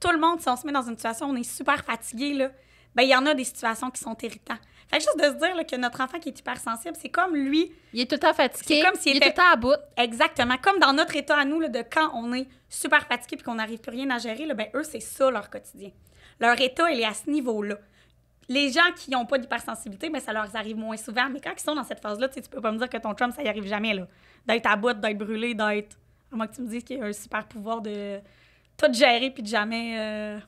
tout le monde, si on se met dans une situation où on est super fatigué, là, ben, il y en a des situations qui sont irritantes. Fait juste de se dire que notre enfant qui est hypersensible, c'est comme lui. Il est tout le temps fatigué. C'est comme s'il était... est tout à bout. Exactement. Comme dans notre état à nous, là, de quand on est super fatigué puis qu'on n'arrive plus rien à gérer, là, ben, eux, c'est ça leur quotidien. Leur état, il est à ce niveau-là les gens qui n'ont pas d'hypersensibilité, mais ben, ça leur arrive moins souvent. Mais quand ils sont dans cette phase-là, tu peux pas me dire que ton Trump ça y arrive jamais, là. D'être à bout, d'être brûlé, d'être. À moins que tu me dises qu'il y a un super pouvoir de tout gérer puis de jamais. Euh,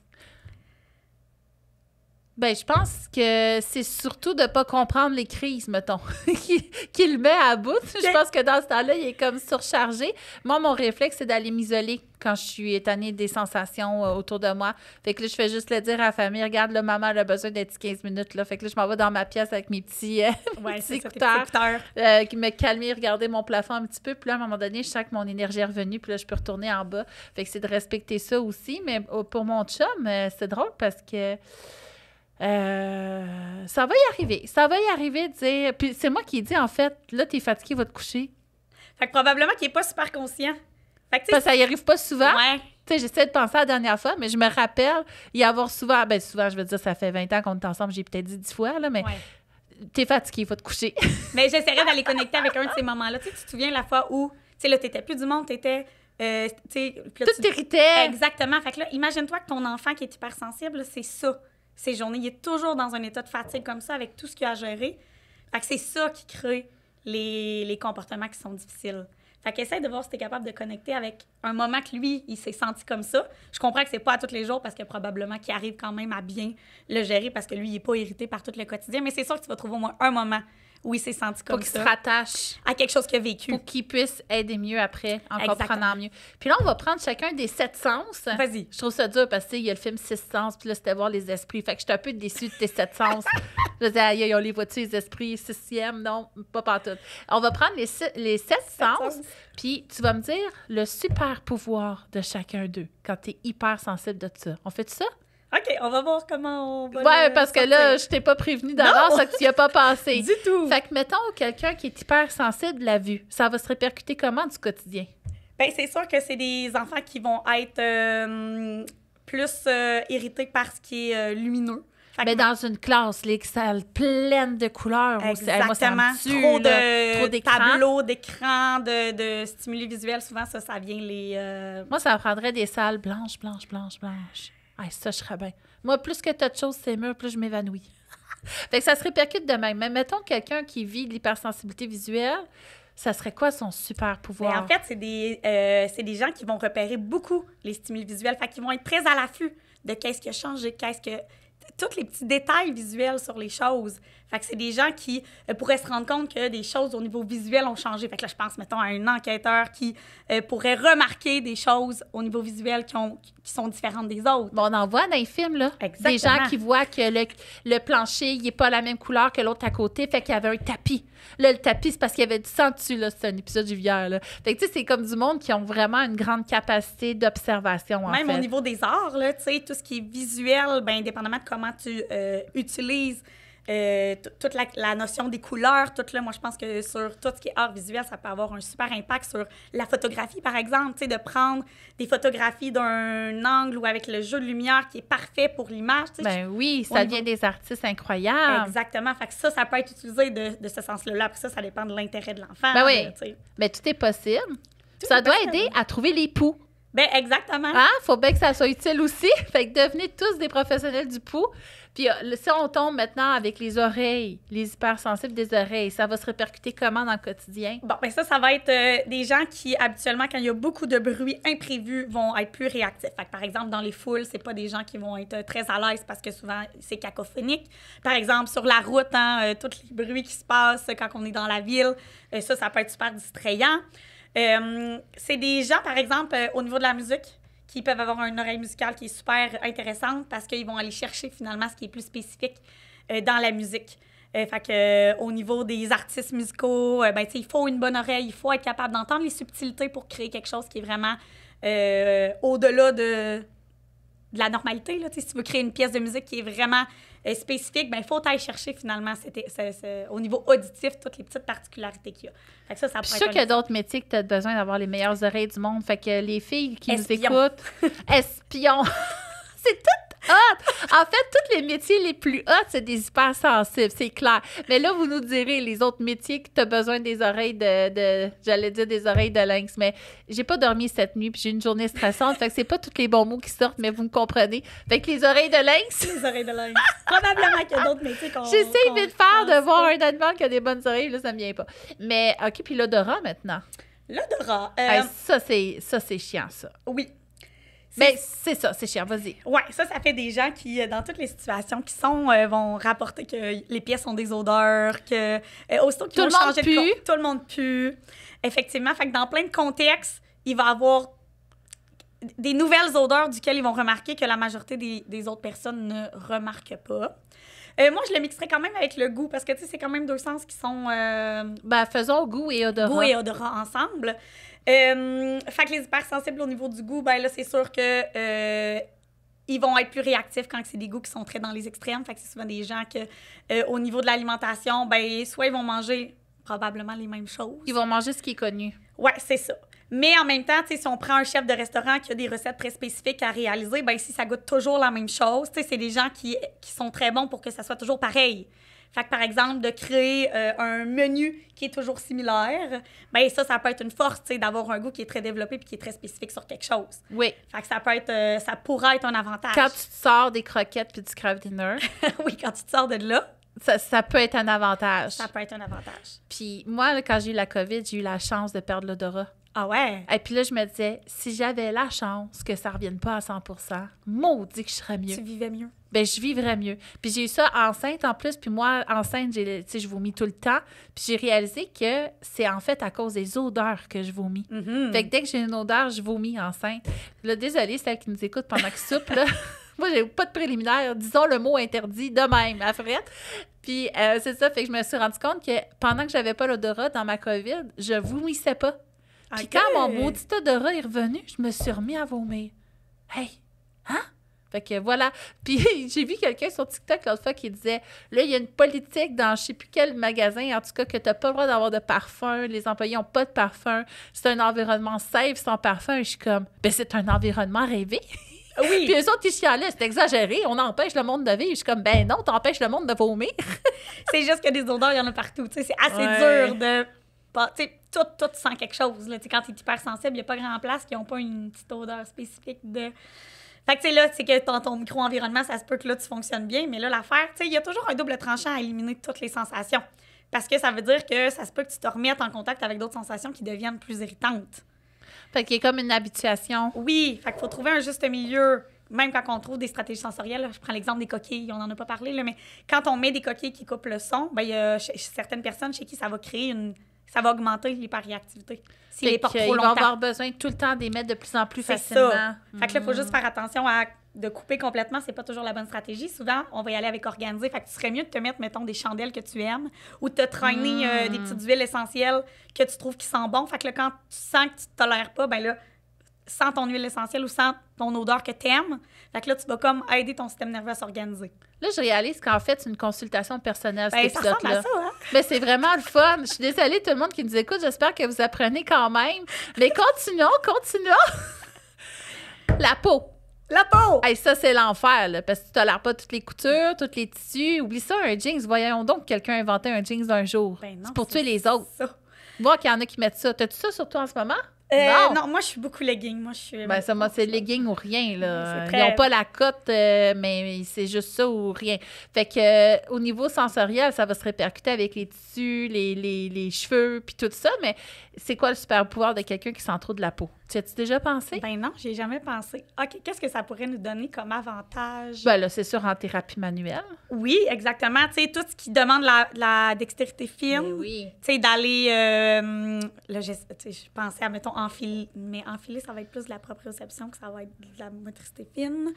ben, je pense que c'est surtout de ne pas comprendre les crises, mettons, qui le met à bout. Je pense que dans ce temps-là, il est comme surchargé. Moi, mon réflexe, c'est d'aller m'isoler quand je suis étonnée des sensations euh, autour de moi. Fait que là, je fais juste le dire à la famille, regarde, là, maman, elle a besoin d'être 15 minutes, là. Fait que là, je m'en vais dans ma pièce avec mes petits, euh, écouteurs, euh, qui me calmer, regarder mon plafond un petit peu. Puis là, à un moment donné, je sens que mon énergie est revenue, puis là, je peux retourner en bas. Fait que c'est de respecter ça aussi. Mais oh, pour mon chum, c'est drôle parce que... Euh, ça va y arriver. Ça va y arriver de dire. Puis c'est moi qui ai dit, en fait, là, t'es fatigué, va te coucher. Fait que probablement qu'il n'est pas super conscient. Fait que, ça n'y arrive pas souvent. J'essaie de penser à la dernière fois, mais je me rappelle y avoir souvent. Ben souvent, je veux dire, ça fait 20 ans qu'on est ensemble, j'ai peut-être dit 10 fois, là, mais. t'es fatigué, il faut te coucher. Mais j'essaierai d'aller connecter avec un de ces moments-là. Tu, te souviens la fois où, tu sais, là, t'étais plus du monde, t'étais. Euh, là, Exactement. Fait que là, imagine-toi que ton enfant qui est hypersensible, c'est ça ses journées. Il est toujours dans un état de fatigue comme ça avec tout ce qu'il a à gérer. Fait que c'est ça qui crée les, comportements qui sont difficiles. Fait qu'essaye de voir si tu es capable de connecter avec un moment que lui, il s'est senti comme ça. Je comprends que c'est pas à tous les jours parce que probablement qu'il arrive quand même à bien le gérer parce que lui, il est pas irrité par tout le quotidien, mais c'est sûr que tu vas trouver au moins un moment oui, c'est senti comme ça. Pour qu'il se rattache. À quelque chose qu'il a vécu. Pour qu'il puisse aider mieux après, en comprenant mieux. Puis là, on va prendre chacun des sept sens. Vas-y. Je trouve ça dur parce qu'il il y a le film Six Sens, puis là, c'était voir les esprits. Fait que j'étais un peu déçue de tes sept sens. je disais, aïe, on les voit-tu, les esprits, sixième? Non, pas partout. On va prendre les, sept, sens, puis tu vas me dire le super pouvoir de chacun d'eux quand tu es hyper sensible de ça. On fait ça? OK, on va voir comment on va. Ouais, parce que là, je t'ai pas prévenu d'avance, que tu n'y as pas pensé. du tout. Fait que, mettons, quelqu'un qui est hyper sensible la vue, ça va se répercuter comment du quotidien? Bien, c'est sûr que c'est des enfants qui vont être euh, plus euh, irrités par ce qui est euh, lumineux. mais dans une classe, les salles pleines de couleurs. Exactement. Aussi. trop de, tableaux, d'écrans, de, de, stimuli visuels. Souvent, ça, ça vient les... Moi, ça prendrait des salles blanches, blanches, blanches, blanches. Ah, ça, je serais bien. Moi, plus que toute de c'est mieux, plus je m'évanouis. fait ça se répercute de même. Mais mettons quelqu'un qui vit de l'hypersensibilité visuelle, ça serait quoi son super pouvoir? Mais ben, en fait, c'est des, euh, des gens qui vont repérer beaucoup les stimuli visuels, fait qu'ils vont être très à l'affût de qu'est-ce qui a changé, qu'est-ce que tous les petits détails visuels sur les choses. Fait que c'est des gens qui euh, pourraient se rendre compte que des choses au niveau visuel ont changé. Fait que là, je pense, mettons, à un enquêteur qui euh, pourrait remarquer des choses au niveau visuel qui, ont, qui sont différentes des autres. Bon, on en voit dans les films, là. Des gens qui voient que le, plancher, il n'est pas la même couleur que l'autre à côté, fait qu'il y avait un tapis. le tapis, c'est parce qu'il y avait du sang dessus, là. C'est un épisode d'hier, là. Fait que, tu sais, c'est comme du monde qui ont vraiment une grande capacité d'observation, Même en fait. au niveau des arts, là, tu sais, tout ce qui est visuel, ben, indépendamment comment tu euh, utilises euh, toute la, notion des couleurs, tout moi je pense que sur tout ce qui est art visuel, ça peut avoir un super impact sur la photographie, par exemple, tu sais, de prendre des photographies d'un angle ou avec le jeu de lumière qui est parfait pour l'image. Ben oui, ça devient des artistes incroyables. Exactement, fait ça, ça peut être utilisé de, ce sens-là. Après ça, ça dépend de l'intérêt de l'enfant. Ben oui, mais ben, tout est possible. ça doit aider à trouver les poux. Ben exactement. Ah, faut bien que ça soit utile aussi. Fait que devenez tous des professionnels du pouls. Puis euh, si on tombe maintenant avec les oreilles, les hypersensibles des oreilles, ça va se répercuter comment dans le quotidien? Bon, ben ça, ça va être euh, des gens qui, habituellement, quand il y a beaucoup de bruit imprévu, vont être plus réactifs. Fait que, par exemple, dans les foules, c'est pas des gens qui vont être euh, très à l'aise parce que souvent, c'est cacophonique. Par exemple, sur la route, hein, tous les bruits qui se passent quand on est dans la ville, et ça, ça peut être super distrayant. Euh, c'est des gens, par exemple, euh, au niveau de la musique, qui peuvent avoir une oreille musicale qui est super intéressante parce qu'ils vont aller chercher finalement ce qui est plus spécifique euh, dans la musique. fait que, au niveau des artistes musicaux, ben, il faut une bonne oreille, il faut être capable d'entendre les subtilités pour créer quelque chose qui est vraiment au-delà de, de la normalité. Là, si tu veux créer une pièce de musique qui est vraiment euh, spécifique, il ben, faut aller chercher finalement au niveau auditif toutes les petites particularités qu'il y a. que je suis sûre qu'il y a d'autres métiers que tu as besoin d'avoir les meilleures oreilles du monde. Fait que les filles qui nous écoutent, espions, c'est tout en fait, tous les métiers les plus hot, c'est des hypersensibles, c'est clair. Mais là, vous nous direz, les autres métiers que tu as besoin des oreilles de. J'allais dire des oreilles de lynx, mais j'ai pas dormi cette nuit, puis j'ai une journée stressante. fait que c'est pas tous les bons mots qui sortent, mais vous me comprenez. Fait que les oreilles de lynx. Les oreilles de lynx. Probablement qu'il y a d'autres métiers qu'on. J'essaie vite faire de voir un animal qui a des bonnes oreilles, là, ça me vient pas. Mais, OK, puis l'odorat maintenant. L'odorat. Euh, ça c'est ça, c'est chiant, ça. Oui. Mais ben, c'est ça, c'est cher. vas-y. Ouais, ça, ça fait des gens qui, euh, dans toutes les situations qui sont, euh, vont rapporter que les pièces ont des odeurs, que euh, aussitôt qu'ils pue. tout le monde pue. Effectivement, fait que dans plein de contextes, il va avoir des nouvelles odeurs duquel ils vont remarquer que la majorité des, des autres personnes ne remarquent pas. Euh, moi, je le mixerais quand même avec le goût parce que, tu sais, c'est quand même deux sens qui sont. bah faisons goût et odorat. Goût et odorat ensemble. Euh, fait que les hypersensibles au niveau du goût, ben là, c'est sûr que euh, ils vont être plus réactifs quand c'est des goûts qui sont très dans les extrêmes. Fait que c'est souvent des gens que, euh, au niveau de l'alimentation, ben soit ils vont manger probablement les mêmes choses. Ils vont manger ce qui est connu. Ouais, c'est ça. Mais en même temps, si on prend un chef de restaurant qui a des recettes très spécifiques à réaliser, ben si ça goûte toujours la même chose, c'est des gens qui, qui sont très bons pour que ça soit toujours pareil. Fait que, par exemple, de créer euh, un menu qui est toujours similaire, ben ça, ça peut être une force, d'avoir un goût qui est très développé puis qui est très spécifique sur quelque chose. Oui. Fait que ça peut être, euh, ça pourrait être un avantage. Quand tu te sors des croquettes puis du tes dinner. oui, quand tu te sors de là. Ça, peut être un avantage. Ça peut être un avantage. Puis moi, quand j'ai eu la COVID, j'ai eu la chance de perdre l'odorat. Ah ouais? Et puis là, je me disais, si j'avais la chance que ça revienne pas à 100 maudit que je serais mieux. Tu vivais mieux ben je vivrais mieux. Puis j'ai eu ça enceinte en plus, puis moi, enceinte, j'ai, je vomis tout le temps. Puis j'ai réalisé que c'est en fait à cause des odeurs que je vomis. Mm-hmm. Fait que dès que j'ai une odeur, je vomis enceinte. là, désolée, celle qui nous écoute pendant que soupe, là. moi, j'ai pas de préliminaire. Disons le mot interdit de même, à frette. Puis euh, c'est ça, fait que je me suis rendu compte que pendant que j'avais pas l'odorat dans ma COVID, je vomissais pas. Puis quand mon maudit odorat est revenu, je me suis remis à vomir. Hey, hein? Fait que voilà. Puis j'ai vu quelqu'un sur TikTok l'autre fois qui disait là, il y a une politique dans je ne sais plus quel magasin, en tout cas, que tu n'as pas le droit d'avoir de parfum. Les employés n'ont pas de parfum. C'est un environnement safe sans parfum. je suis comme ben c'est un environnement rêvé. Ah oui. Puis eux autres, ils là, c'est exagéré, on empêche le monde de vivre. Je suis comme, ben non, t'empêches le monde de vomir. c'est juste que des odeurs, il y en a partout. C'est assez dur de. Tu sais, tout, tout sent quelque chose. Là. sais, quand tu es sensible, il n'y a pas grand place qui n'ont pas une petite odeur spécifique de fait que, tu sais, là, c'est que dans ton micro-environnement, ça se peut que là, tu fonctionnes bien, mais là, l'affaire, tu sais, il y a toujours un double tranchant à éliminer toutes les sensations. Parce que ça veut dire que ça se peut que tu te remettes en contact avec d'autres sensations qui deviennent plus irritantes. Fait qu'il y a comme une habituation. Oui, fait qu'il faut trouver un juste milieu. Même quand on trouve des stratégies sensorielles, je prends l'exemple des coquilles, on n'en a pas parlé, mais quand on met des coquilles qui coupent le son, ben, il y a certaines personnes chez qui ça va créer une ça va augmenter l'hyperréactivité. S'il les si trop longtemps. avoir besoin tout le temps d'émettre de plus en plus facilement. Fait que là, il faut hmm. juste faire attention à de couper complètement, c'est pas toujours la bonne stratégie. Souvent, on va y aller avec organisé. Fait que tu serais mieux de te mettre, mettons, des chandelles que tu aimes ou de te traîner euh, hmm. des petites huiles essentielles que tu trouves qui sont bon. Fait que là, quand tu sens que tu te tolères pas, ben là, sans ton huile essentielle ou sans ton odeur que t'aimes. Fait que là, tu vas comme aider ton système nerveux à s'organiser. Là, je réalise qu'en fait, c'est une consultation personnelle, ben, cet épisode mais c'est vraiment le fun. Je suis désolée, tout le monde qui nous écoute. J'espère que vous apprenez quand même. Mais continuons, continuons. La peau. La peau! Hey, ça, c'est l'enfer, parce que tu tolères pas toutes les coutures, tous les tissus. Oublie ça, un jeans. Voyons donc quelqu'un inventer un jeans d'un jour. Ben c'est pour tuer les autres. vois Voir qu'il y en a qui mettent ça. T'as-tu ça sur toi en ce moment? Euh, non. moi, je suis beaucoup legging. Moi, je suis... Ben, c'est legging ou rien, là. Ils n'ont pas la cote, euh, mais c'est juste ça ou rien. Fait que euh, au niveau sensoriel, ça va se répercuter avec les tissus, les, les, les cheveux, puis tout ça, mais c'est quoi le super pouvoir de quelqu'un qui sent trop de la peau? Tu as-tu déjà pensé? Ben non, j'ai jamais pensé. OK, qu'est-ce que ça pourrait nous donner comme avantage? Ben là, c'est sûr en thérapie manuelle. Oui, exactement. Tu sais, tout ce qui demande la, dextérité fine. Ben oui. Tu sais, d'aller. Euh, là, je, pensais à, mettons, enfiler. Mais enfiler, ça va être plus de la proprioception que ça va être de la motricité fine.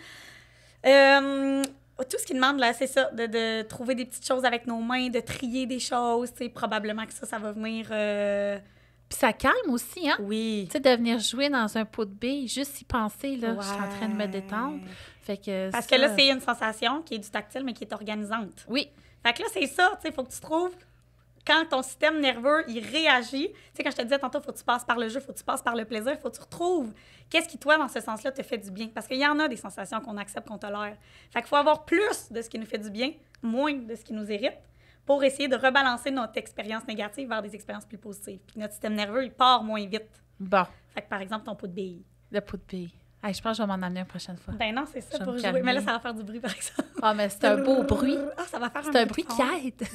Euh, tout ce qui demande, là, c'est ça, de, de, trouver des petites choses avec nos mains, de trier des choses. Tu sais, probablement que ça, ça va venir. Euh, puis ça calme aussi, hein? Oui. Tu sais, de venir jouer dans un pot de billes, juste y penser, là, je suis en train de me détendre. Fait que Parce que là, c'est une sensation qui est du tactile, mais qui est organisante. Oui. Fait que là, c'est ça, tu sais, il faut que tu trouves quand ton système nerveux, il réagit. Tu sais, quand je te disais tantôt, faut que tu passes par le jeu, faut que tu passes par le plaisir, faut que tu retrouves qu'est-ce qui, toi, dans ce sens-là, te fait du bien. Parce qu'il y en a des sensations qu'on accepte, qu'on tolère. Fait qu'il faut avoir plus de ce qui nous fait du bien, moins de ce qui nous irrite pour essayer de rebalancer notre expérience négative vers des expériences plus positives. notre système nerveux, il part moins vite. Bon. Fait que, par exemple, ton pot de bille. Le pot de bille. je pense que je vais m'en amener une prochaine fois. Ben non, c'est ça pour jouer. Mais là, ça va faire du bruit, par exemple. Ah, mais c'est un beau bruit. Ah, ça va faire C'est un, bruit qui aide.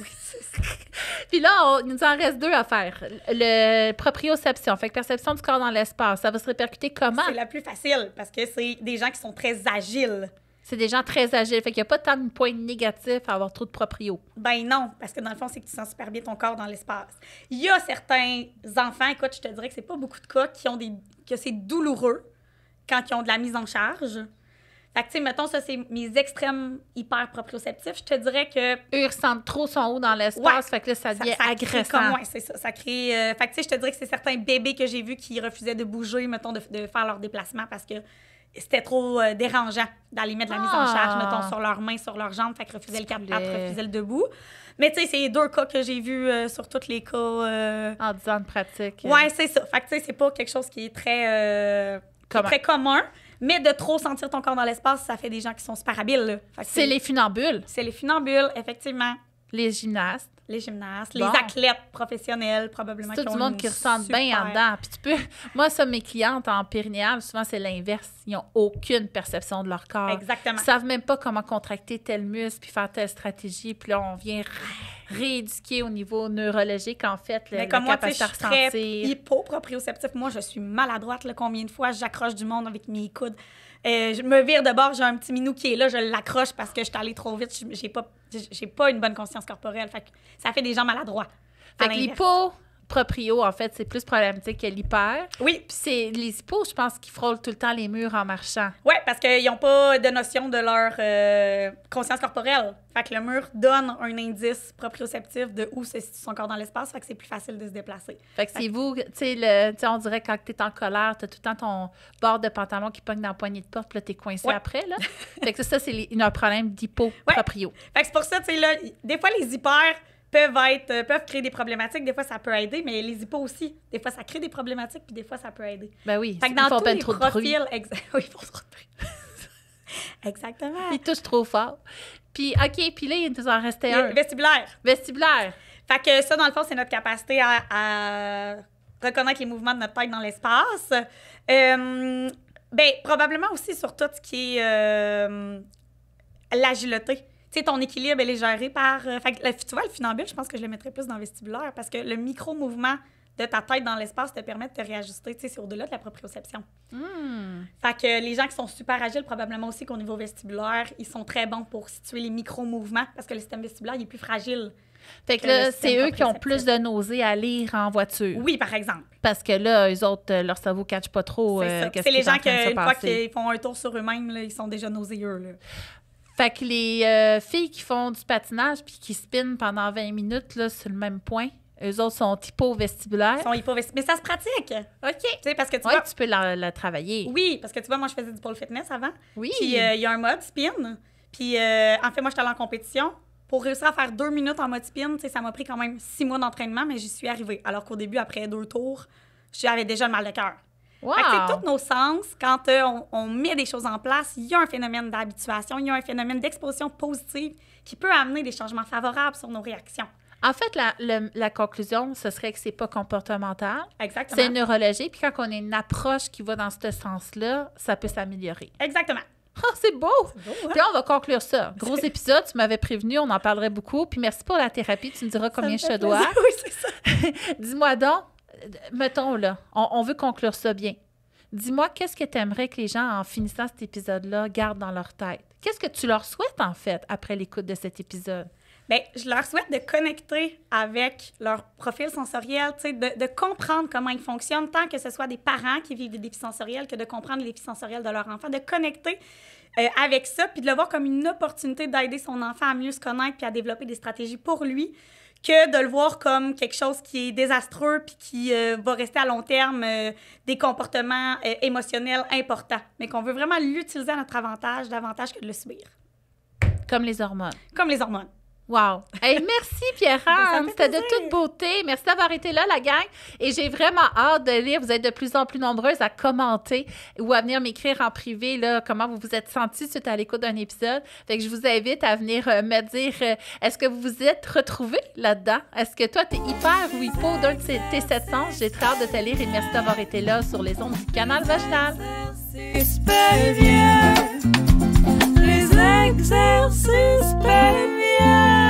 Puis là, il nous en reste deux à faire. Le proprioception, fait que perception du corps dans l'espace, ça va se répercuter comment? C'est la plus facile parce que c'est des gens qui sont très agiles c'est des gens très agiles. Fait qu'il n'y a pas tant de points négatifs à avoir trop de proprio. Ben non, parce que dans le fond, c'est que tu sens super bien ton corps dans l'espace. Il y a certains enfants, écoute, je te dirais que c'est pas beaucoup de cas qui ont des. que c'est douloureux quand ils ont de la mise en charge. Fait que, tu sais, mettons, ça, c'est mes extrêmes hyper proprioceptifs. Je te dirais que. Eux, ils ressentent trop son haut dans l'espace. fait que là, ça devient ça, agressant. comme, c'est ça. Ça crée. Euh, fait que, tu sais, je te dirais que c'est certains bébés que j'ai vus qui refusaient de bouger, mettons, de faire leur déplacement parce que c'était trop euh, dérangeant d'aller mettre la mise en charge, mettons, ah. sur leurs mains, sur leurs jambes. Fait que refuser le 4 refuser le debout. Mais tu sais, c'est les deux cas que j'ai vu euh, sur tous les cas. Euh, en disant de pratique. Ouais, c'est ça. Fait que tu sais, c'est pas quelque chose qui est très, très commun. Mais de trop sentir ton corps dans l'espace, ça fait des gens qui sont super habiles. C'est les funambules. C'est les funambules, effectivement. Les gymnastes. Les gymnastes, les athlètes professionnels, probablement. tout du monde qui ressent bien en dedans. Puis tu peux... Moi, ça, mes clientes en périnéale, souvent, c'est l'inverse. Ils n'ont aucune perception de leur corps. Exactement. Ils ne savent même pas comment contracter tel muscle, puis faire telle stratégie. Puis là, on vient rééduquer au niveau neurologique, en fait, le, Mais comme moi, capacité moi, à ressentir. hypoproprioceptif. Moi, je suis maladroite. le combien de fois j'accroche du monde avec mes coudes. Euh, je me vire de bord, j'ai un petit minou qui est là, je l'accroche parce que je suis allée trop vite, j'ai pas, pas une bonne conscience corporelle. Fait ça fait des gens maladroits. Fait que l'hypo, proprio, en fait, c'est plus problématique que l'hyper. Oui. Puis c'est les hippos, je pense, qui frôlent tout le temps les murs en marchant. Oui, parce qu'ils n'ont pas de notion de leur euh, conscience corporelle. Fait que le mur donne un indice proprioceptif de où se situe son corps dans l'espace, fait que c'est plus facile de se déplacer. Fait que c'est vous, tu sais, on dirait quand tu es en colère, t'as tout le temps ton bord de pantalon qui pogne dans la poignée de porte, puis là, t'es coincé après, là. fait que ça, c'est un problème d'hypo proprio. Fait que c'est pour ça, tu sais, là, des fois, les hyper peuvent être euh, peuvent créer des problématiques. Des fois, ça peut aider, mais les hippos aussi. Des fois, ça crée des problématiques, puis des fois, ça peut aider. Ben oui. Fait que dans trop de oui, ils font trop de Exactement. Ils touchent trop fort. Puis, OK, puis là, il nous en restait un. Vestibulaire. Vestibulaire. Fait que ça, dans le fond, c'est notre capacité à, reconnaître les mouvements de notre tête dans l'espace. Euh, ben, probablement aussi sur tout ce qui est euh, l'agilité sais, ton équilibre, elle est géré par. Euh, fait tu vois, le funambule, je pense que je le mettrais plus dans le vestibulaire parce que le micro-mouvement de ta tête dans l'espace te permet de te réajuster. Tu sais, c'est au-delà de la proprioception. Hmm. Fait que les gens qui sont super agiles, probablement aussi qu'au niveau vestibulaire, ils sont très bons pour situer les micro-mouvements parce que le système vestibulaire, il est plus fragile. Fait que, là, c'est eux qui ont plus de nausées à lire en voiture. Oui, par exemple. Parce que là, eux autres, euh, leur cerveau ne cache pas trop. C'est euh, les gens qui, une fois qu'ils font un tour sur eux-mêmes, ils sont déjà nauséeux. Là. Fait que les euh, filles qui font du patinage puis qui spinent pendant 20 minutes là, sur le même point, elles autres sont hypovestibulaires. sont hypovestibulaires. Mais ça se pratique. OK. Tu sais, parce que tu vois... tu peux la, travailler. Oui, parce que tu vois, moi, je faisais du pole fitness avant. Oui. Puis euh, il y a un mode spin. Puis euh, en fait, moi, j'étais allée en compétition. Pour réussir à faire deux minutes en mode spin, ça m'a pris quand même six mois d'entraînement, mais j'y suis arrivée. Alors qu'au début, après deux tours, j'avais déjà le mal de cœur. C'est tous nos sens, quand euh, on, met des choses en place, il y a un phénomène d'habituation, il y a un phénomène d'exposition positive qui peut amener des changements favorables sur nos réactions. En fait, la, conclusion, ce serait que ce n'est pas comportemental. Exactement. C'est neurologique. Puis quand on a une approche qui va dans ce sens-là, ça peut s'améliorer. Exactement. Ah, c'est beau! Hein? Puis on va conclure ça. Gros épisode, tu m'avais prévenu, on en parlerait beaucoup. Puis merci pour la thérapie, tu me diras combien je te dois. Oui, c'est ça. Dis-moi donc, mettons là, on, veut conclure ça bien. Dis-moi, qu'est-ce que tu aimerais que les gens, en finissant cet épisode-là, gardent dans leur tête? Qu'est-ce que tu leur souhaites, en fait, après l'écoute de cet épisode? Bien, je leur souhaite de connecter avec leur profil sensoriel, de, comprendre comment ils fonctionnent, tant que ce soit des parents qui vivent des défis sensoriels que de comprendre les défis sensoriels de leur enfant, de connecter euh, avec ça, puis de le voir comme une opportunité d'aider son enfant à mieux se connaître puis à développer des stratégies pour lui que de le voir comme quelque chose qui est désastreux puis qui euh, va rester à long terme euh, des comportements euh, émotionnels importants, mais qu'on veut vraiment l'utiliser à notre avantage davantage que de le subir. Comme les hormones. Comme les hormones. Wow. Hey, merci Pierre. C'était de toute beauté. Merci d'avoir été là, la gang. Et j'ai vraiment hâte de lire. Vous êtes de plus en plus nombreuses à commenter ou à venir m'écrire en privé là, comment vous vous êtes senti suite à l'écoute d'un épisode. Fait que je vous invite à venir euh, me dire euh, est-ce que vous vous êtes retrouvés là-dedans? Est-ce que toi, t'es hyper ou hypo d'un de tes sept sens? J'ai très hâte de te lire et merci d'avoir été là sur les ondes du canal vaginal exercice bien.